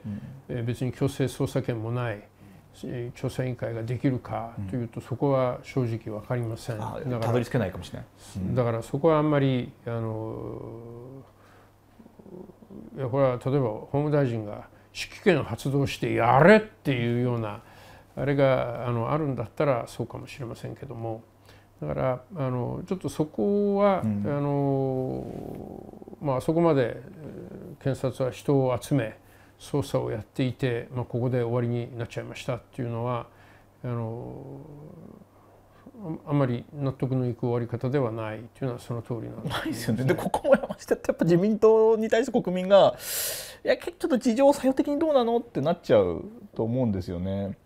S1: 別に強制捜査権もない調査委員会ができるかというと、そこは正直分かりません、だからたどり着けないかもしれない、だからそこはあんまりあのいやこれは例えば法務大臣が指揮権を発動してやれっていうようなあれがあのあるんだったらそうかもしれませんけども。だからあのちょっとそこは、うん、あのまあ、そこまで検察は人を集め捜査をやっていて、まあ、ここで終わりになっちゃいましたっていうのはあのあまり納得のいく終わり方ではないというのはその通りなんです、ね、ですよね。でこ
S2: こもやまってやっぱ自
S1: 民党に対する国民が
S2: いやちょっと事情作用的にどうなのってなっちゃうと思うんですよね。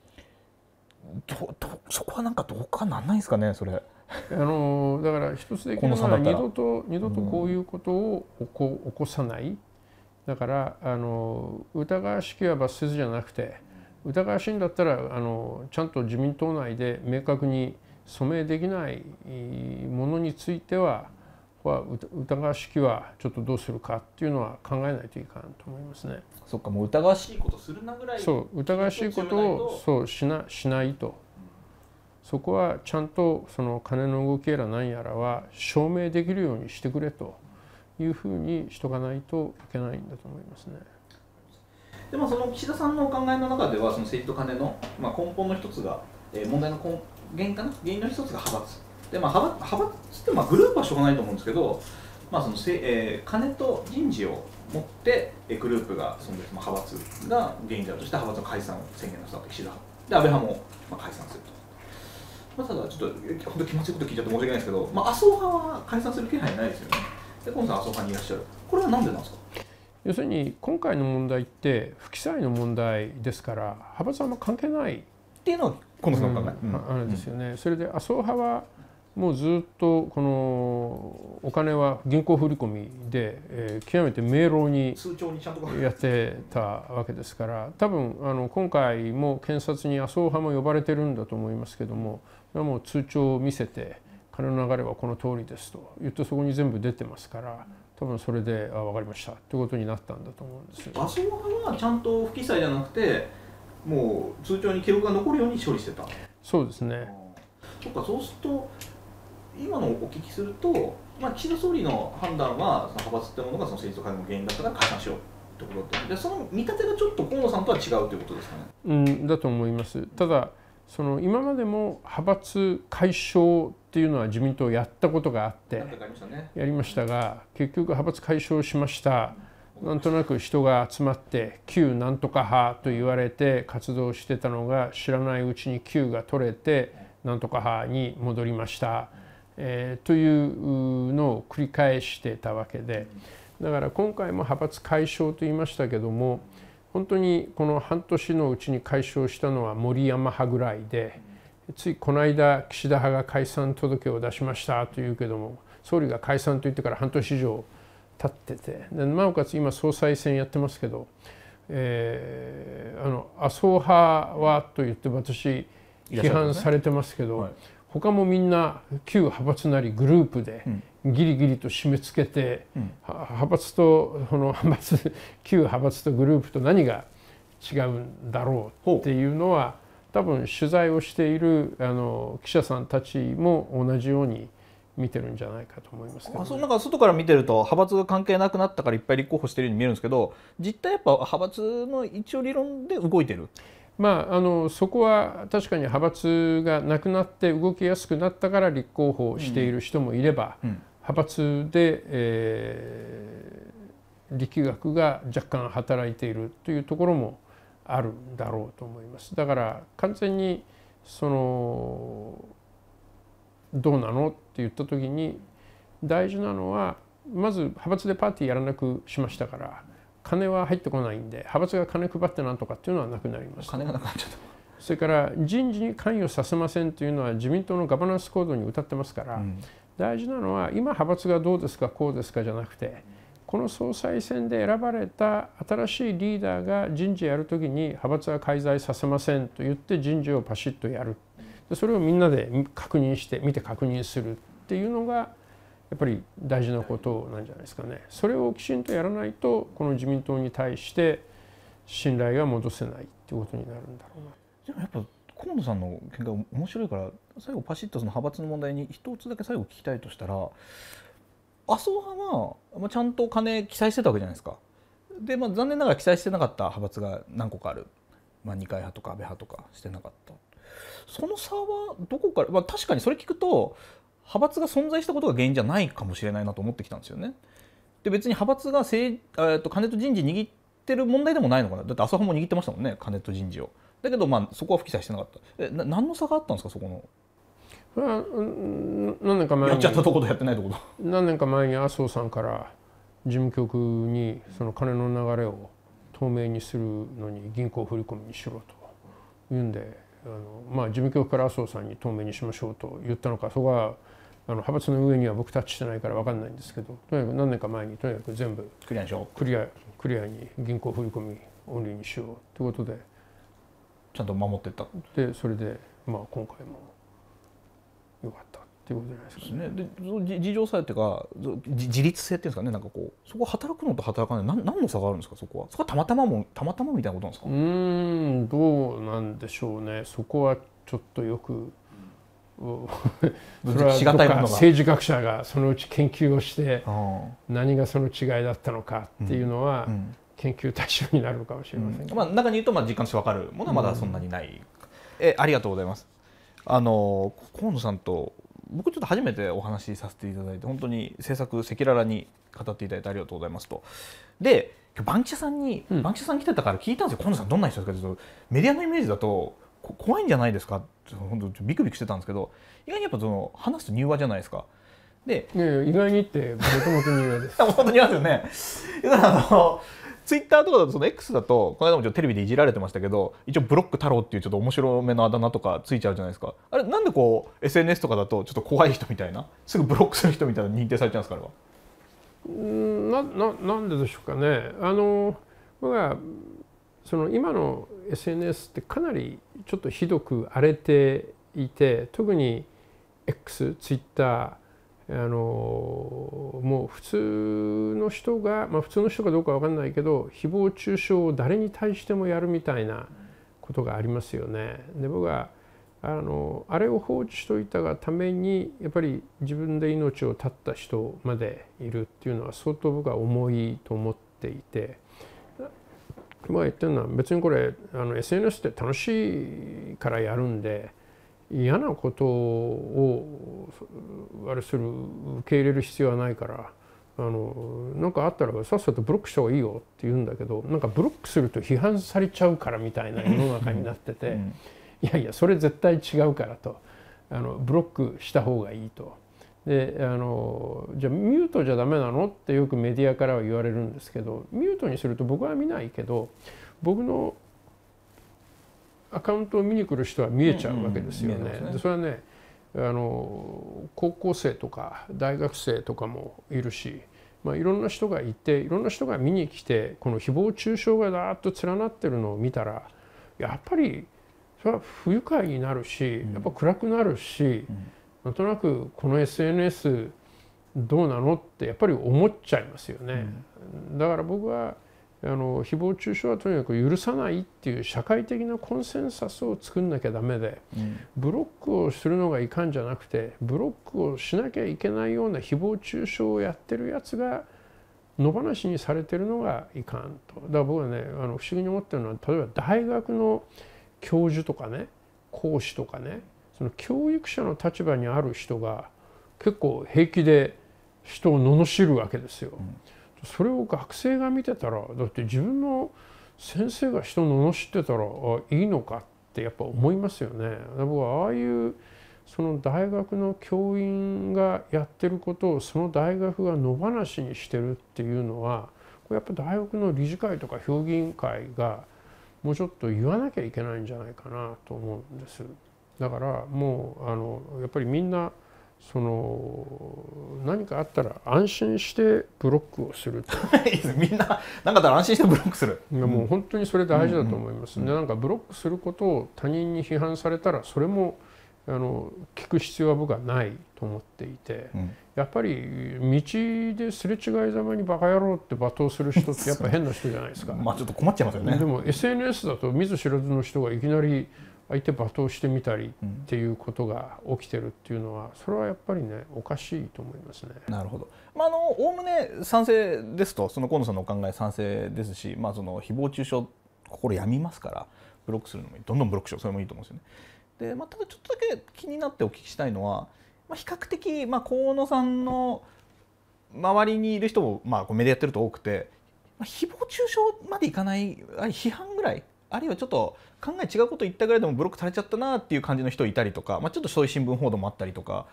S2: どどそこはなんかどうかなんないですかねそれ。
S1: あのだから一つできるのは二度と二度とこういうことを起こ起こさないだからあの疑わしきは罰せずじゃなくて疑わしいんだったらあのちゃんと自民党内で明確に署名できないものについてはは疑わしきはちょっとどうするかっていうのは考えないといかんと思いますね。そっかもう疑わしいことするなぐらいそう疑わしいことをそうしなしないと。そこはちゃんとその金の動きやら何やらは証明できるようにしてくれというふうにしとかないといけないんだと思いますね。
S2: でもその岸田さんのお考えの中ではその政治と金の、まあ、根本の一つが、えー、問題の根源かな原因の一つが派閥で、まあ、派閥派閥ってまあグループはしょうがないと思うんですけど、まあそのせえー、金と人事を持ってグループが存在すあ、派閥が原因であるとして派閥の解散を宣言なさった岸田派で安倍派も解散すると。まあ、ただちょっと本当気持ちいいこと聞いちゃって申し訳ないですけど、まあ、麻生派は解散する気配ないですよねで河野さん麻生派にいらっしゃるこれは
S1: なんでなんですか要するに今回の問題って不記載の問題ですから派閥はあんま関係ないっていうのは河野さんの考え、うん、あんですよね、うん、それで麻生派はもうずっとこのお金は銀行振込で、えー、極めて明朗にやってたわけですから多分あの今回も検察に麻生派も呼ばれてるんだと思いますけども。もう通帳を見せて金の流れはこの通りですと言ってそこに全部出てますから多分それであ分かりましたということになったんだと思うんです麻生派はちゃんと不記載じゃな
S2: くても
S1: う通帳に記録が残るように処理してたそうですねそかそうすると今のお聞きすると、
S2: まあ、岸田総理の判断はその派閥ってものがその政治と会の原因だったから解散しようってことだったでその見立てがちょっと河野さんとは違うということですかね、
S1: うん、だと思いますただ、うんその今までも派閥解消っていうのは自民党やったことがあってやりましたが結局派閥解消しましたなんとなく人が集まって旧なんとか派と言われて活動してたのが知らないうちに旧が取れてなんとか派に戻りました、えというのを繰り返してたわけでだから今回も派閥解消と言いましたけども本当にこの半年のうちに解消したのは森山派ぐらいでついこの間岸田派が解散届を出しましたというけども総理が解散と言ってから半年以上経っててでなおかつ今総裁選やってますけど、えー、あの麻生派はと言って私批判されてますけど、ねはい、他もみんな旧派閥なりグループでギリギリと締め付けて、うん、派閥とこの派閥 旧派閥とグループと何が違うんだろうっていうのは多分取材をしているあの記者さんたちも同じように見てるんじゃないかと思いますけあそ
S2: なんか外から見てると派閥が関係なくなったからいっぱい立候補しているように見えるんですけど実態やっぱ派閥の一応理論で動いてる
S1: まあ、あのそこは確かに派閥がなくなって動きやすくなったから立候補している人もいれば、うんう派閥で、えー、力学が若干働いているというところもあるだろうと思います。だから完全にそのどうなのって言った時に大事なのはまず派閥でパーティーやらなくしましたから金は入ってこないんで派閥が金配ってなんとかっていうのはなくなります。金がなくなっちゃったそれから人事に関与させませんというのは自民党のガバナンスコードに謳ってますから、うん、大事なのは今派閥がどうですかこうですかじゃなくてこの総裁選で選ばれた新しいリーダーが人事やるときに派閥は介在させませんと言って人事をパシッとやるでそれをみんなで確認して見て確認するっていうのがやっぱり大事なことなんじゃないですかね。それをきちんとやらないとこの自民党に対して信頼が戻せないっていうことになるんだろうな。でもやっぱ
S2: 河野さんの見解面白いから最後パシッとその派閥の問題に一つだけ最後聞きたいとしたら麻生派は、まあ、ちゃんと金記載してたわけじゃないですか。で、まあ、残念ながら記載してなかった派閥が何個かある、まあ、二階派とか安倍派とかしてなかったその差はどこから、まあ、確かにそれ聞くと派閥が存在したことが原因じゃないかもしれないなと思ってきたんですよね。で別に派閥が政、えっと金と人事握ってる問題でもないのかなだって生派も握ってましたもんね金と人事を。だけどまあそこは不記載してなかったえな何の差があったんですかそこの
S1: これは何年か前にやっちゃったとことやってないとこと何年か前に麻生さんから事務局にその金の流れを透明にするのに銀行振り込みにしろと言うんであの、まあ、事務局から麻生さんに透明にしましょうと言ったのかそこはあの派閥の上には僕タッチしてないから分かんないんですけどとにかく何年か前にとにかく全部クリアにクリアクリアに銀行振り込みオンリーにしようということで
S2: ちゃんと守ってった
S1: でそれで、まあ、今回も。よかったっていうことじゃないですかね。で、その
S2: 自浄作っていうか自、自立性っていうんですかね、なんかこうそこ働くのと働かない、なん何の差があるんですかそこは。そこはたまたまもたまたまみたいなことなんです
S1: か。うん、どうなんでしょうね。そこはちょっとよく。それはどか政治学者がそのうち研究をして何がその違いだったのかっていうのは研究対象になるかもしれません、うんう
S2: ん、まあ、中に言うとまあ実感して分かるものはまだそんなにない、うん、えありがとうございます。あの河野さんと僕ちょっと初めてお話しさせていただいて本当に制作赤裸々に語っていただいてありがとうございますと。でバンキシャさんに、うん、バンキシャさん来てたから聞いたんですよ河野さんどんな人ですかっメディアのイメージだと怖いんじゃないですかって本当ビクビクしてたんですけど意外にやっぱその話すと柔和じゃないですか。で、
S1: 意外にってもともと柔和です。
S2: もともと柔和で すよね。だからあのツイッターとかだとその X だとこの間もちょっとテレビでいじられてましたけど一応ブロック太郎っていうちょっと面白めのあだ名とかついちゃうじゃないですかあれなんでこう SNS とかだとちょっと怖い人みたいなすぐブロックする人みたいな認定されちゃうんですかあれは
S1: うんなななんででしょうかねあの僕はその今の SNS ってかなりちょっとひどく荒れていて特に X ツイッターあのもう普通の人が、まあ、普通の人かどうか分かんないけど誹謗中傷を誰に対してもやるみたいなことがありますよね。で僕はあのあれを放置しといたがためにやっぱり自分で命を絶った人までいるっていうのは相当僕は重いと思っていて。まあ言ってるのは別にこれあの SNS って楽しいからやるんで嫌なことをあれする受け入れる必要はないからあのかあったらさっさとブロックした方がいいよって言うんだけどなんかブロックすると批判されちゃうからみたいな世の中になってて、うん、いやいやそれ絶対違うからとあのブロックした方がいいと。であのじゃあミュートじゃダメなのってよくメディアからは言われるんですけどミュートにすると僕は見ないけど僕のアカウントを見に来る人は見えちゃうわけですよね。うんうんそれはねあの高校生とか大学生とかもいるし、まあ、いろんな人がいていろんな人が見に来てこの誹謗中傷がだーっと連なってるのを見たらやっぱりそれは不愉快になるしやっぱ暗くなるし、うんなんとなくこの SNS どうなのってやっぱり思っちゃいますよね。だから僕はあの誹謗中傷はとにかく許さないっていう社会的なコンセンサスを作んなきゃだめで、うん、ブロックをするのがいかんじゃなくてブロックをしなきゃいけないような誹謗中傷をやってるやつが野放しにされてるのがいかんとだから僕はねあの不思議に思ってるのは例えば大学の教授とかね講師とかねその教育者の立場にある人が結構平気で人を罵るわけですよ。うんそれを学生が見てたらだって自分の先生が人を罵ってたらあいいのかってやっぱ思いますよね。僕はああいうその大学の教員がやってることをその大学が野放しにしてるっていうのはこれやっぱ大学の理事会とか評議員会がもうちょっと言わなきゃいけないんじゃないかなと思うんです。だからもうあのやっぱりみんなその何かあったら安心してブロックをする みんな何かあったら安心してブロックするいやもう本当にそれ大事だと思います、うんうん、なんかブロックすることを他人に批判されたらそれもあの聞く必要は僕はないと思っていて、うん、やっぱり道ですれ違いざまにバカ野郎って罵倒する人ってやっぱ変な人じゃないですかまあちょっと困っちゃいますよねでも SNS だと見ず知らずの人がいきなり「相手罵倒してみたりっていうことが起きてるっていうのはそれはやっぱりねおかしいと思いますね。なるほど。
S2: まああの概ね賛成ですとその河野さんのお考え賛成ですし、まあその誹謗中傷心やみますからブロックするのもいいどんどんブロックしようそれもいいと思うんですよね。でまあただちょっとだけ気になってお聞きしたいのは、まあ比較的まあ河野さんの周りにいる人もまあメディアやってると多くて、まあ、誹謗中傷までいかないあ批判ぐらいあるいはちょっと考え違うこと言ったぐらいでもブロックされちゃったなっていう感じの人いたりとか、まあ、ちょっとそういう新聞報道もあったりとか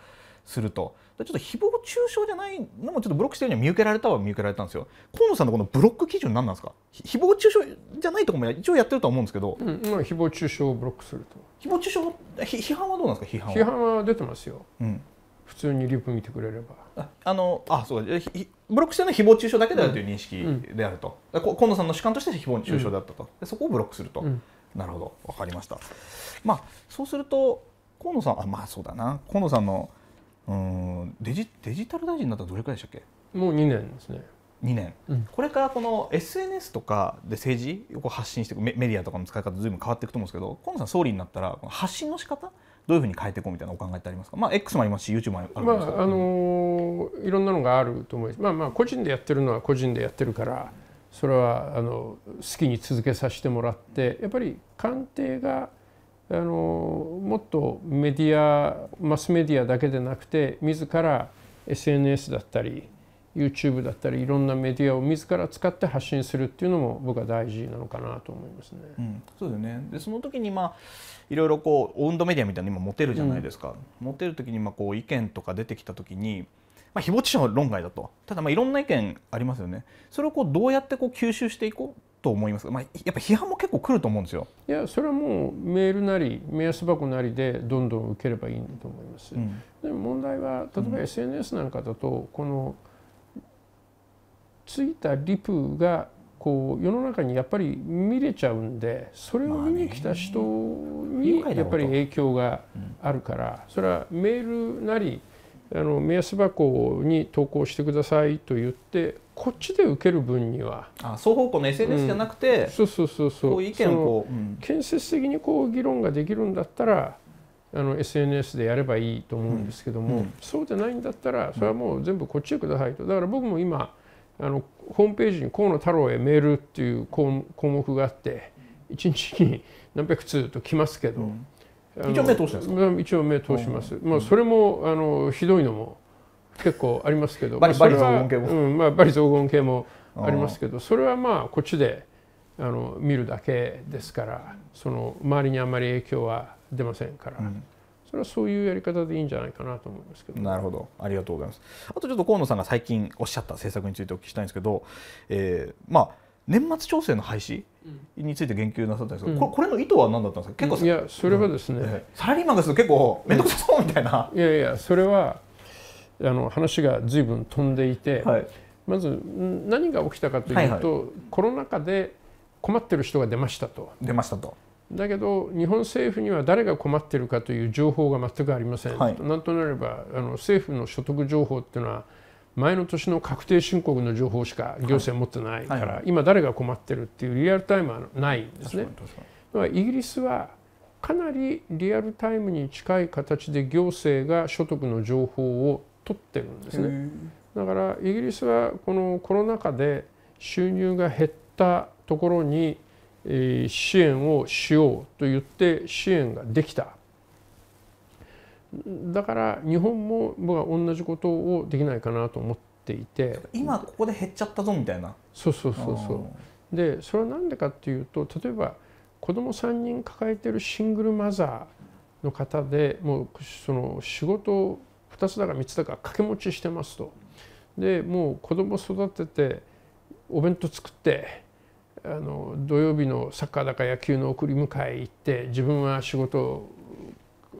S2: するとちょっと誹謗中傷じゃないのもちょっとブロックしてるには見受けられたは見受けられたんですよ河野さんのこのブロック基準何なんですか誹謗中傷じゃないとこも一応やってると思うんですけど、う
S1: ん、まあ、誹謗中傷をブロックすると誹謗中傷批判はどうなんですか批判は批判は出てますよ、うん、普通にリプ見てくれれ
S2: ばあのあそうひブロックしてるのは誹謗中傷だけだよという認識であると、うん、河野さんの主観として誹謗中傷だったと、そこをブロックすると。なるほどわかりましたまあそうすると河野さんあまあそうだな河野さんのうんデジデジタル大臣になったらどれくらいでしたっけもう二年ですね二年、うん、これからこの SNS とかで政治を発信していくメディアとかの使い方ずいぶん変わっていくと思うんですけど河野さん総理になったら発信の仕方
S1: どういうふうに変えていこうみたいなお考えってありますか、まあ、X も
S2: ありますし YouTube もあるんで
S1: すけまああのー、いろんなのがあると思います、まあ、まあ個人でやってるのは個人でやってるからそれはあの好きに続けさせてもらってやっぱり官邸があのもっとメディアマスメディアだけでなくて自ら SNS だったり YouTube だったりいろんなメディアを自ら使って発信するっていうのも僕は大事なのかなと思いますね。うん、
S2: そうだよねでその時にまあいろいろこうオウンドメディアみたいなの今持てるじゃないですか、うん、持てる時にまあこう意見とか出てきた時にまあ、誹謗中傷は論外だとただまあいろんな意見ありますよねそれをこうどうやってこう吸収していこうと思いますまあ、やっぱ批判も結構来ると思うんですよ。
S1: いやそれはもうメールなり目安箱なりでどんどん受ければいいと思います。うん、でも問題は例えば SNS なんかだと、このついたリプがこう世の中にやっぱり見れちゃうんでそれを見に来た人にやっぱり影響があるからそれはメールなりあの目安箱に投稿してくださいと言ってこっちで受ける分には
S2: あ双方向の SNS じゃなくて、うん、
S1: そうそうそうそうこう意見を、うん、建設的にこう議論ができるんだったらあの SNS でやればいいと思うんですけども、うん、そうでないんだったらそれはもう全部こっちでくださいとだから僕も今あのホームページに河野太郎へメールっていう項目があって1日に何百通と来ますけど。一応目通しすか一応目通します、まあ、それもあのひどいのも結構ありますけどバリ雑言系も、うんまあ、バリ雑言系もありますけどそれはまあこっちであの見るだけですからその周りにあまり影響は出ませんから。うんそれはそういうやり方でいいんじゃないかなと思いますけど。なるほど、
S2: ありがとうございます。あとちょっと河野さんが最近おっしゃった政策についてお聞きしたいんですけど、えー、まあ年末調整の廃止について言及なさったんですけど、これこれの意図は何だったんですか結構いや
S1: それはですね、サラリーマンがすると結構面倒くさそうみたいな、いやいやそれはあの話が随分飛んでいて、はい、まず何が起きたかというと、はいはい、コロナ禍で困ってる人が出ましたと。出ましたとだけど日本政府には誰が困ってるかという情報が全くありません。はい、なんとなればあの政府の所得情報っていうのは前の年の確定申告の情報しか行政持ってないから、はいはい、今誰が困ってるっていうリアルタイムはないんですね。だからイギリスはかなりリアルタイムに近い形で行政が所得の情報を取ってるんですね。だからイギリスはこのコロナ禍で収入が減ったところに支援をしようと言って支援ができただから日本も僕は同じことをできないかなと思っていて今ここで減っちゃったぞみたいなそうそうそうそうでそれは何でかっていうと例えば子供3人抱えてるシングルマザーの方でもうその仕事2つだか3つだか掛け持ちしてますとでもう子供育ててお弁当作ってあの土曜日のサッカーだか野球の送り迎え行って自分は仕事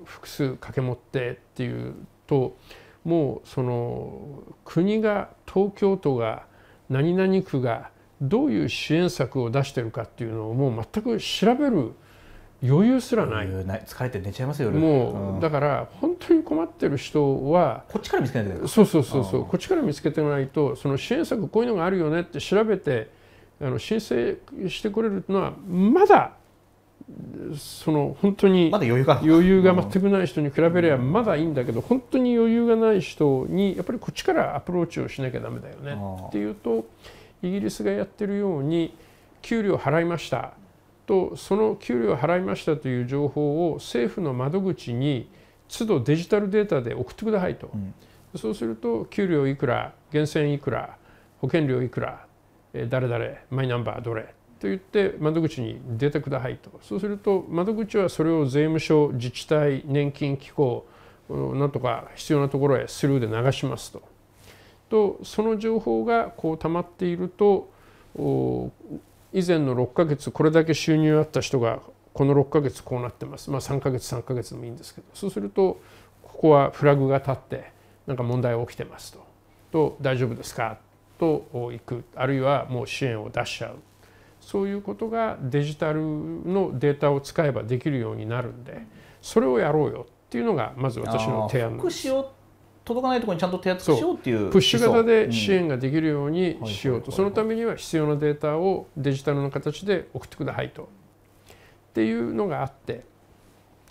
S1: 複数掛け持ってっていうともうその国が東京都が何々区がどういう支援策を出してるかっていうのをもう全く調べる余裕すらない疲れて寝ちゃいますよもう、うん、だから本当に困ってる人はこっちから見つけないそうそうそうそうこっちから見つけてないとその支援策こういうのがあるよねって調べてあの申請してくれるのはまだその本当に余裕が全くない人に比べればまだいいんだけど本当に余裕がない人にやっぱりこっちからアプローチをしなきゃだめだよねっていうとイギリスがやってるように給料払いましたとその給料払いましたという情報を政府の窓口に都度デジタルデータで送ってくださいと、そうすると給料いくら源泉いくら保険料いくら誰々マイナンバーどれと言って窓口に出てくださいとそうすると窓口はそれを税務署自治体年金機構なんとか必要なところへスルーで流しますと。とその情報がこう溜まっていると以前の6ヶ月これだけ収入あった人がこの6ヶ月こうなってます、まあ、3ヶ月3ヶ月でもいいんですけどそうするとここはフラグが立ってなんか問題起きてますとと大丈夫ですかと行くあるいはもう支援を出しちゃうそういうことがデジタルのデータを使えばできるようになるんでそれをやろうよっていうのがまず私の提案です。届かないところにちゃんと手厚くしようっていうプッシュ型で支援ができるようにしようと、そのためには必要なデータをデジタルの形で送ってくださいとっていうのがあって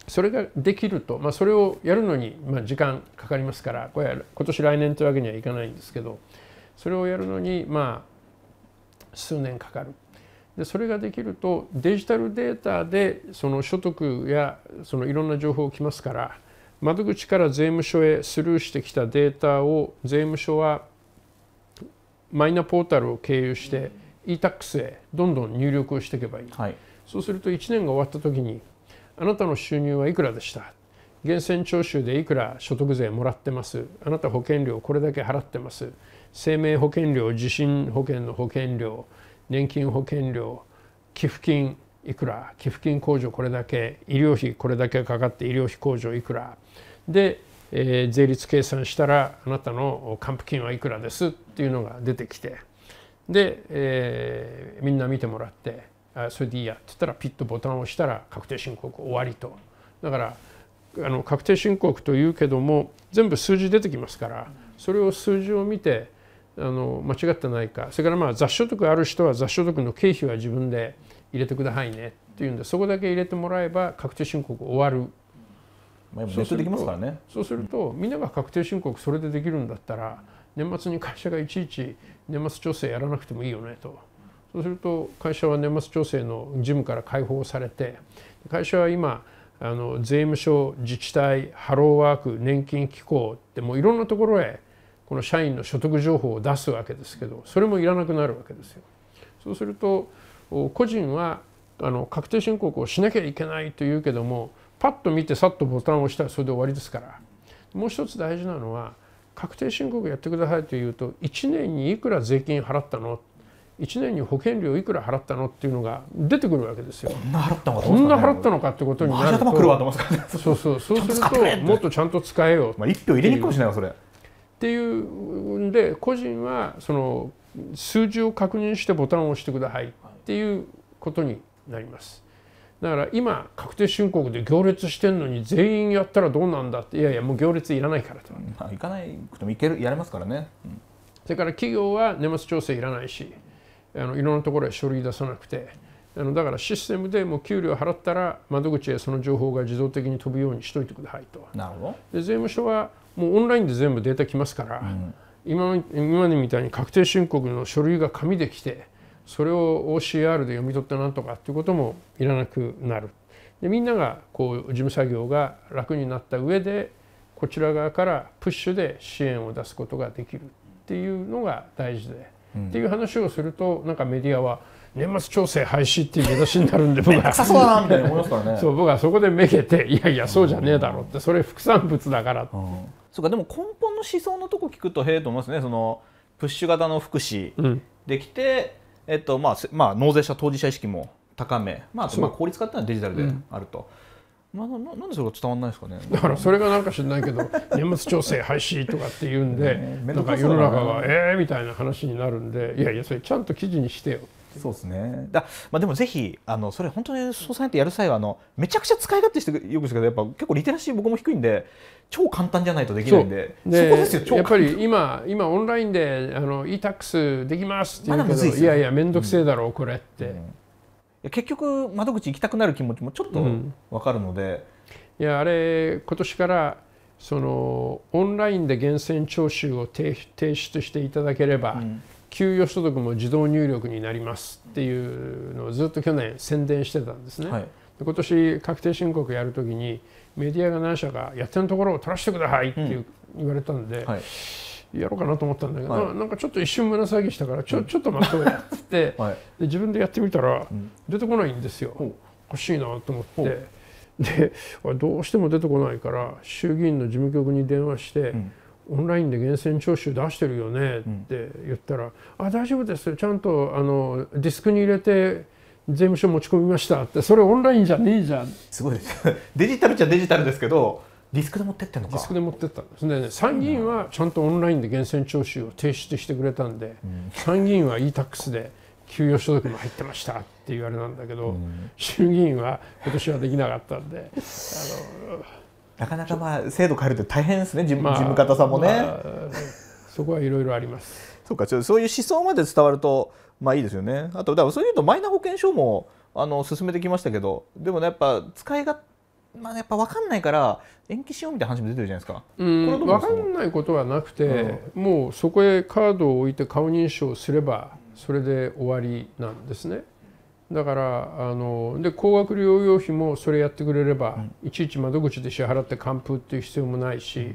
S1: それができると、まあ、それをやるのに、まあ、時間かかりますからこれ今年来年というわけにはいかないんですけどそれをやるのにまあ数年かかるでそれができるとデジタルデータでその所得やそのいろんな情報が来ますから窓口から税務署へスルーしてきたデータを税務署はマイナポータルを経由して e-tax へどんどん入力をしていけばいい、はい、そうすると1年が終わった時にあなたの収入はいくらでした源泉徴収でいくら所得税もらってますあなた保険料これだけ払ってます生命保険料地震保険の保険料年金保険料寄付金いくら寄付金控除これだけ医療費これだけかかって医療費控除いくらで、えー、税率計算したらあなたの還付金はいくらですっていうのが出てきてで、えー、みんな見てもらってあそれでいいやって言ったらピッとボタンを押したら確定申告終わりと。だからあの確定申告というけども全部数字出てきますからそれを数字を見てあの間違ってないかそれからまあ雑所得ある人は雑所得の経費は自分で入れてくださいねっていうんでそこだけ入れてもらえば確定申告終わる。そうすると、みんなが確定申告それでできるんだったら年末に会社がいちいち年末調整やらなくてもいいよねとそうすると会社は年末調整の事務から解放されて会社は今あの税務署自治体ハローワーク年金機構ってもういろんなところへこの社員の所得情報を出すわけですけどそれもいらなくなるわけですよ。そうすると個人はあの確定申告をしなきゃいけないというけどもパッと見てさっとボタンを押したらそれで終わりですからもう一つ大事なのは確定申告やってくださいというと1年にいくら税金払ったの1年に保険料いくら払ったのっていうのが出てくるわけですよ。こんな払ったのか、ってことになると、そうそうそうするともっとちゃんと使えよまあ一票入れにくいもしないそれ。っていうんで個人はその数字を確認してボタンを押してくださいっていうことになります。だから今確定申告で行列してんのに全員やったらどうなんだっていやいやもう行列いらないからと、まあ、行かなくてもいけるやれますからね、うん、それから企業は年末調整いらないしあのいろんなところへ書類出さなくてあのだからシステムでもう給料払ったら窓口へその情報が自動的に飛ぶようにしといてくださいとなるほどで税務署はもうオンラインで全部データ来ますから、うん、今今までみたいに確定申告の書類が紙で来てそれを OCR で読み取ってなんとかっていうこともいらなくなるでみんながこう事務作業が楽になった上でこちら側からプッシュで支援を出すことができるっていうのが大事で、うん、っていう話をするとなんかメディアは年末調整廃止っていう出指しになるんで僕はそうだなみたいな思いますからね そう僕はそこでめげていやいやそうじゃねえだろってそれ副産物だから、うん、
S2: そうかでも根本の思想のとこ聞
S1: くとへえと思いま
S2: すねそのプッシュ型の福祉できて、うん、えっとまあまあ、納税者当事者意識も高め、まあ、まあ効率化っていうのはデジタルであると。
S1: うん、まあ、ななんでそれが伝わらないですかねだからそれがなんか知らないけど 年末調整廃止とかっていうんで、ね、なんか世の中がええー、みたいな話になるんでいやいやそれちゃんと記事にしてよそうですねだ、
S2: まあ、でもぜひあのそれ本当に総裁ってやる際はあのめちゃくちゃ使い勝手してよくですけどやっぱ結構リテラシー僕も低いんで超簡単じゃないとできないんでそこですよ超やっぱり
S1: 今今オンラインであの e-tax できますってうけど、いね、いやいや面倒くせえだろう、うん、これって、うん、結局窓口行きたくなる気持ちもちょっと分かるので、うん、いやあれ今年からそのオンラインで源泉徴収を提提出していただければ、うん給与所得も自動入力になりますっていうのをずっと去年宣伝してたんですね、はい、今年確定申告やるときにメディアが何社かやってるところを取らせてくださいっていう、言われたんで、はい、やろうかなと思ったんだけど、はい、なんかちょっと一瞬紫したからちょちょっと待とめっつって、はい、で自分でやってみたら出てこないんですよ、うん、欲しいなと思って。でどうしても出てこないから衆議院の事務局に電話して、うんオンラインで源泉徴収出してるよねって言ったら「うん、あ大丈夫ですちゃんとあのディスクに入れて税務署持ち込みました」ってそれオンラインじゃねえじゃんすごいです デジタルじゃデジタルですけどディスクで持ってってんのかディスクで持ってったんですね参議院はちゃんとオンラインで源泉徴収を提出してくれたんで、うん、参議院は e-tax で給与所得も入ってましたって言われなんだけど、うん、衆議院は今年はできなかったんであの
S2: なかなかまあ制度変えるって大変ですね事務,、事務方さんもね、まあ、
S1: そこはいろいろあります
S2: そうかそういう思想まで伝わるとまあいいですよねあとだからそういうとマイナ保険証もあの進めてきましたけどでもねやっぱ使いがまあやっぱ分かんないから延期しようみたいな話も出てるじゃないですか。うん分かん
S1: ないことはなくて、うん、もうそこへカードを置いて顔認証すればそれで終わりなんですね。だからあので高額療養費もそれやってくれれば、いちいち窓口で支払って還付っていう必要もないし、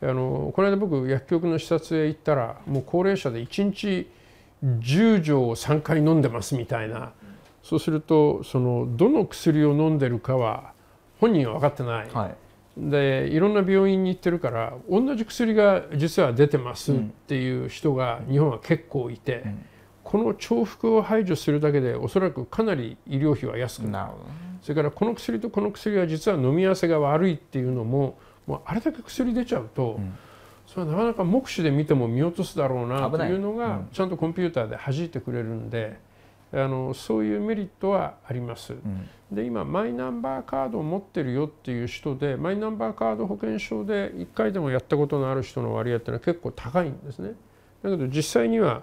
S1: あのこの間僕薬局の視察へ行ったらもう高齢者で1日10錠を3回飲んでますみたいなそうするとそのどの薬を飲んでるかは本人は分かってない、はい、でいろんな病院に行ってるから同じ薬が実は出てますっていう人が日本は結構いて。うんうんこの重複を排除するだけでおそらくかなり医療費は安くなる、それからこの薬とこの薬は実は飲み合わせが悪いっていうのももうあれだけ薬出ちゃうと、うん、それはなかなか目視で見ても見落とすだろうなというのが、ちゃんとコンピューターで弾いてくれるんで。あのそういうメリットはあります、うん、で今マイナンバーカードを持ってるよっていう人でマイナンバーカード保険証で1回でもやったことのある人の割合ってのは結構高いんですねだけど実際には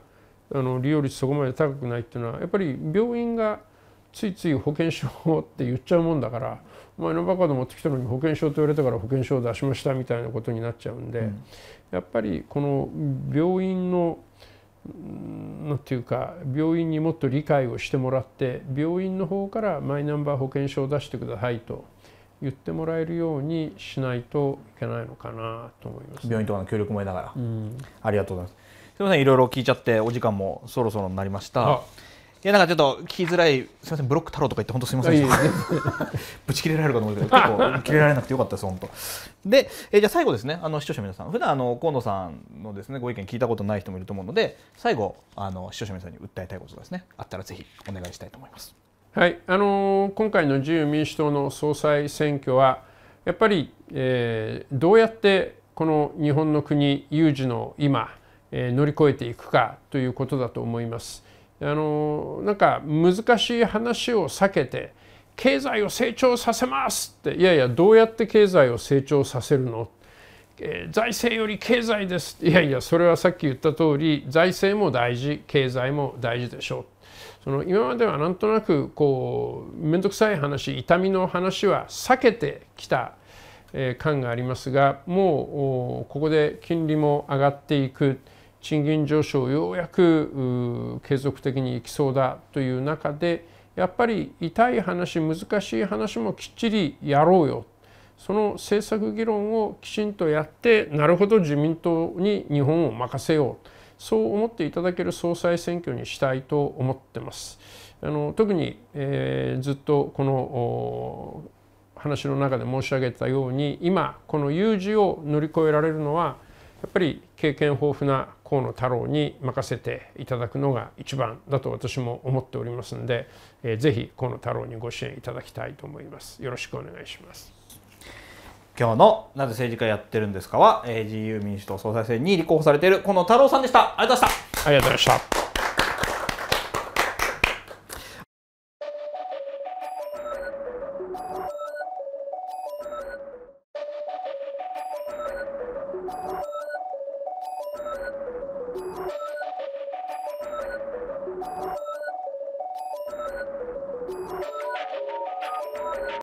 S1: あの利用率そこまで高くないっていうのはやっぱり病院がついつい保険証って言っちゃうもんだからお前のバカード持ってきたのに保険証と言われたから保険証を出しましたみたいなことになっちゃうんで、うん、やっぱりこの病院のなんていうか病院にもっと理解をしてもらって病院の方からマイナンバー保険証を出してくださいと言ってもらえるようにしないといけないのかなと思います、ね、病院と
S2: かの協力も得ながら、うん、ありがとうございます。すみませんいろいろ聞いちゃってお時間もそろそろになりましたいやなんかちょっと聞きづらいすみませんブロック太郎とか言って本当すみませんぶち切れられるかと思たけど結構切れられなくてよかったです本当でえじゃあ最後ですねあの視聴者皆さん普段あの河野さんのですねご意見聞いたことない人もいると思うので最後あの視聴者皆さんに訴えたいことですねあったらぜひお願いしたいと思いま
S1: すはいあのー、今回の自由民主党の総裁選挙はやっぱり、えー、どうやってこの日本の国有事の今乗り越えていくかということだと思います。あのなんか難しい話を避けて経済を成長させますっていやいやどうやって経済を成長させるの、えー、財政より経済ですいやいやそれはさっき言った通り財政も大事経済も大事でしょうその今まではなんとなくこう面倒くさい話痛みの話は避けてきた感がありますがもうここで金利も上がっていく。賃金上昇ようやく継続的にいきそうだという中でやっぱり痛い話難しい話もきっちりやろうよその政策議論をきちんとやってなるほど自民党に日本を任せようそう思っていただける総裁選挙にしたいと思ってます。あの特に、えー、ずっとこの話の中で申し上げたように今この有事を乗り越えられるのはやっぱり経験豊富な河野太郎に任せていただくのが一番だと私も思っておりますので、えー、ぜひ河野太郎にご支援いただきたいと思います。よろしくお願いします。
S2: 今日のなぜ政治家やってるんですかは、えー、自由民主党総裁選に立候補されている河野太郎さんでした。ありがとうございまし
S1: た。ありがとうございました。